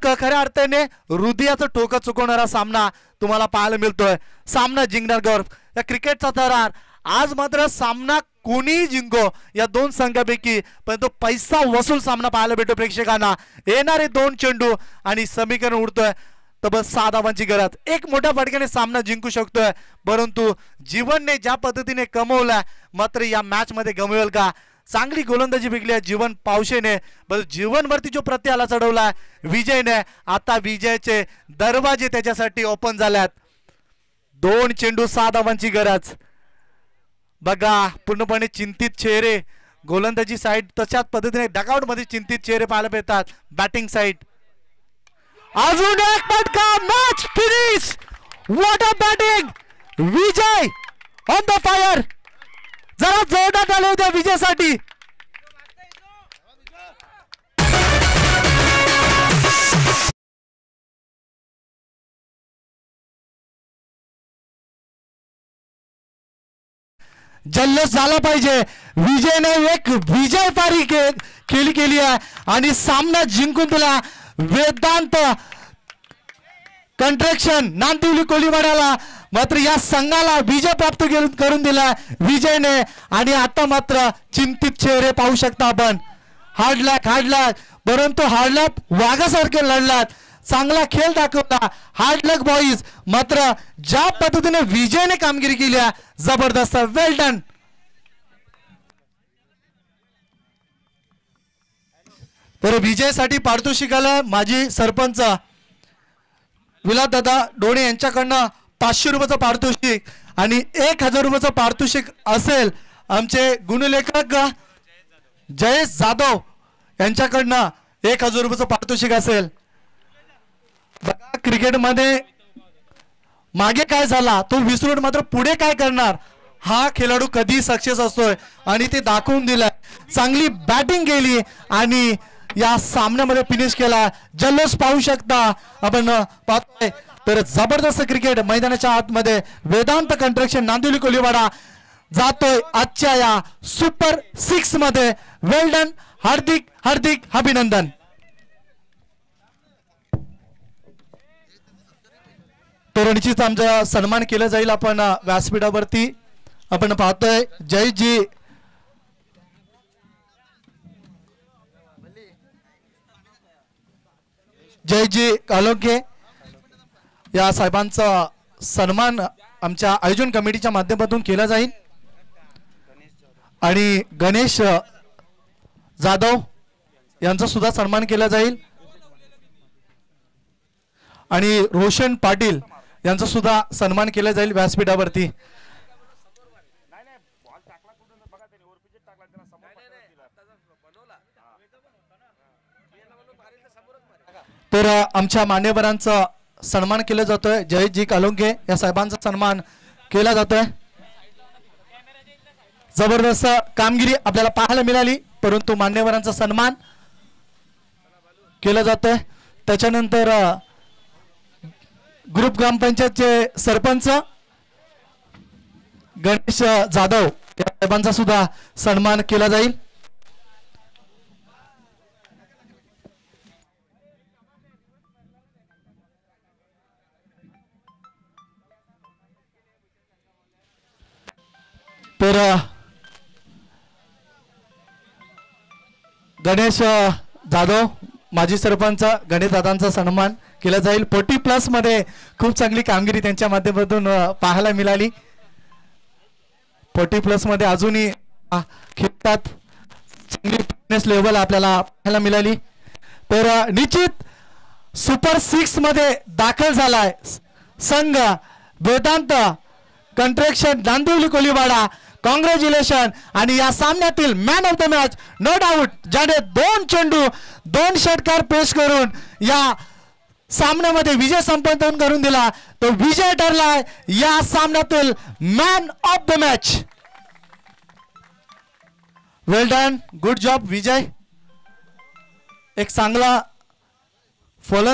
खऱ्या अर्थाने हृदयाचं टोकं चुकवणारा सामना तुम्हाला पाहायला मिळतोय सामना जिंकणार गौरव या क्रिकेटचा थरार आज मात्र सामना कोणीही जिंको या दोन संघापैकी परंतु पैसा वसूल सामना पाहायला भेटतो प्रेक्षकांना येणारे दोन चेंडू आणि समीकरण उडतोय तर बस सहा धावांची गरज एक मोठ्या फटक्याने सामना जिंकू शकतोय परंतु जीवनने ज्या पद्धतीने कमवलाय मात्र या मॅच मध्ये गमवेल का चांगली गोलंदाजी विकली आहे जीवन पावशेने जीवन जीवनवरती जो प्रत्याला चढवला विजयने आता विजयचे दरवाजे त्याच्यासाठी ओपन झाल्यात दोन चेंडू सहा धावांची गरज बघा पूर्णपणे चिंतित चेहरे गोलंदाजी साईड तशाच पद्धतीने मध्ये चिंतित चेहरे पाहायला मिळतात बॅटिंग साईड अजून एक पटका match finish what a batting Vijay on the fire जरा जोरदार टाळी विजय विजयासाठी जल्लोष झाला पाहिजे विजयने एक विजय पारी केली केली आहे आणि सामना जिंकून तुला वेदांत कंट्रक्शन नांदिवली कोळीवाड्याला मात्र या संघाला विजय प्राप्त करून दिला विजयने आणि आता मात्र चिंतित चेहरे पाहू शकता आपण हाडला खाडला परंतु हाडला वाघासारखे लढलात चांगला खेळ दाखवला हार्डलक बॉईज मात्र ज्या पद्धतीने विजयने कामगिरी केली जबरदस्त वेल डन तर विजयसाठी पारितोषिकाला माजी सरपंच दादा डोणे यांच्याकडनं पाचशे रुपयाचं पारितोषिक आणि एक हजार रुपयाचं पारितोषिक असेल आमचे गुणलेखक जयेश जाधव यांच्याकडनं एक हजार रुपयाचं पारितोषिक असेल बघा क्रिकेटमध्ये मागे काय झाला तो विसरून मात्र पुढे काय करणार हा खेळाडू कधी सक्सेस असतोय आणि ते दाखवून दिलाय चांगली बॅटिंग केली आणि या सामन्यामध्ये फिनिश केला जल्लोष पाहू शकता आपण पाहतोय तर जबरदस्त क्रिकेट मैदानाच्या आतमध्ये वेदांत कंट्रक्शन नांदिवली कोलीवाडा जातोय आजच्या या सुपर सिक्स मध्ये वेल हार्दिक हार्दिक अभिनंदन तरुणीचीच आमचा सन्मान केला जाईल आपण व्यासपीठावरती आपण पाहतोय जय जी जय जी कालोके या साहेबांचा सन्मान आमच्या आयोजन कमिटीच्या माध्यमातून केला जाईल आणि गणेश जाधव यांचा सुद्धा सन्मान केला जाईल आणि रोशन पाटील यांचा सुद्धा सन्मान केला जाईल व्यासपीठावरती तर आमच्या मान्यवरांचा सन्मान केला जातोय जयजी जी कालोंगे या साहेबांचा सन्मान केला जातोय जबरदस्त कामगिरी आपल्याला पाहायला मिळाली परंतु मान्यवरांचा सन्मान केला जातोय त्याच्यानंतर ग्रुप ग्रामपंचायतचे सरपंच गणेश जाधव या साहेबांचा सुद्धा सन्मान केला जाईल तर गणेश जाधव माजी सरपंच दादांचा सन्मान केला जाईल फोर्टी प्लस मध्ये खूप चांगली कामगिरी त्यांच्या माध्यमातून पाहायला मिळाली फोर्टी प्लस मध्ये अजूनही खेळतात चांगली फिटनेस लेवल आपल्याला पाहायला मिळाली तर निश्चित सुपर सिक्स मध्ये दाखल झालाय संघ वेदांत कंट्रेक्शन दांदिवली कोलीवाडा कॉंग्रॅच्युलेशन आणि या सामन्यातील man of the match no doubt ज्याने दोन चेंडू दोन षटकार पेश करून या सामन्यामध्ये विजय संपादन करून दिला तो विजय ठरलाय या सामन्यातील man of the match well done good job Vijay एक चांगला फलन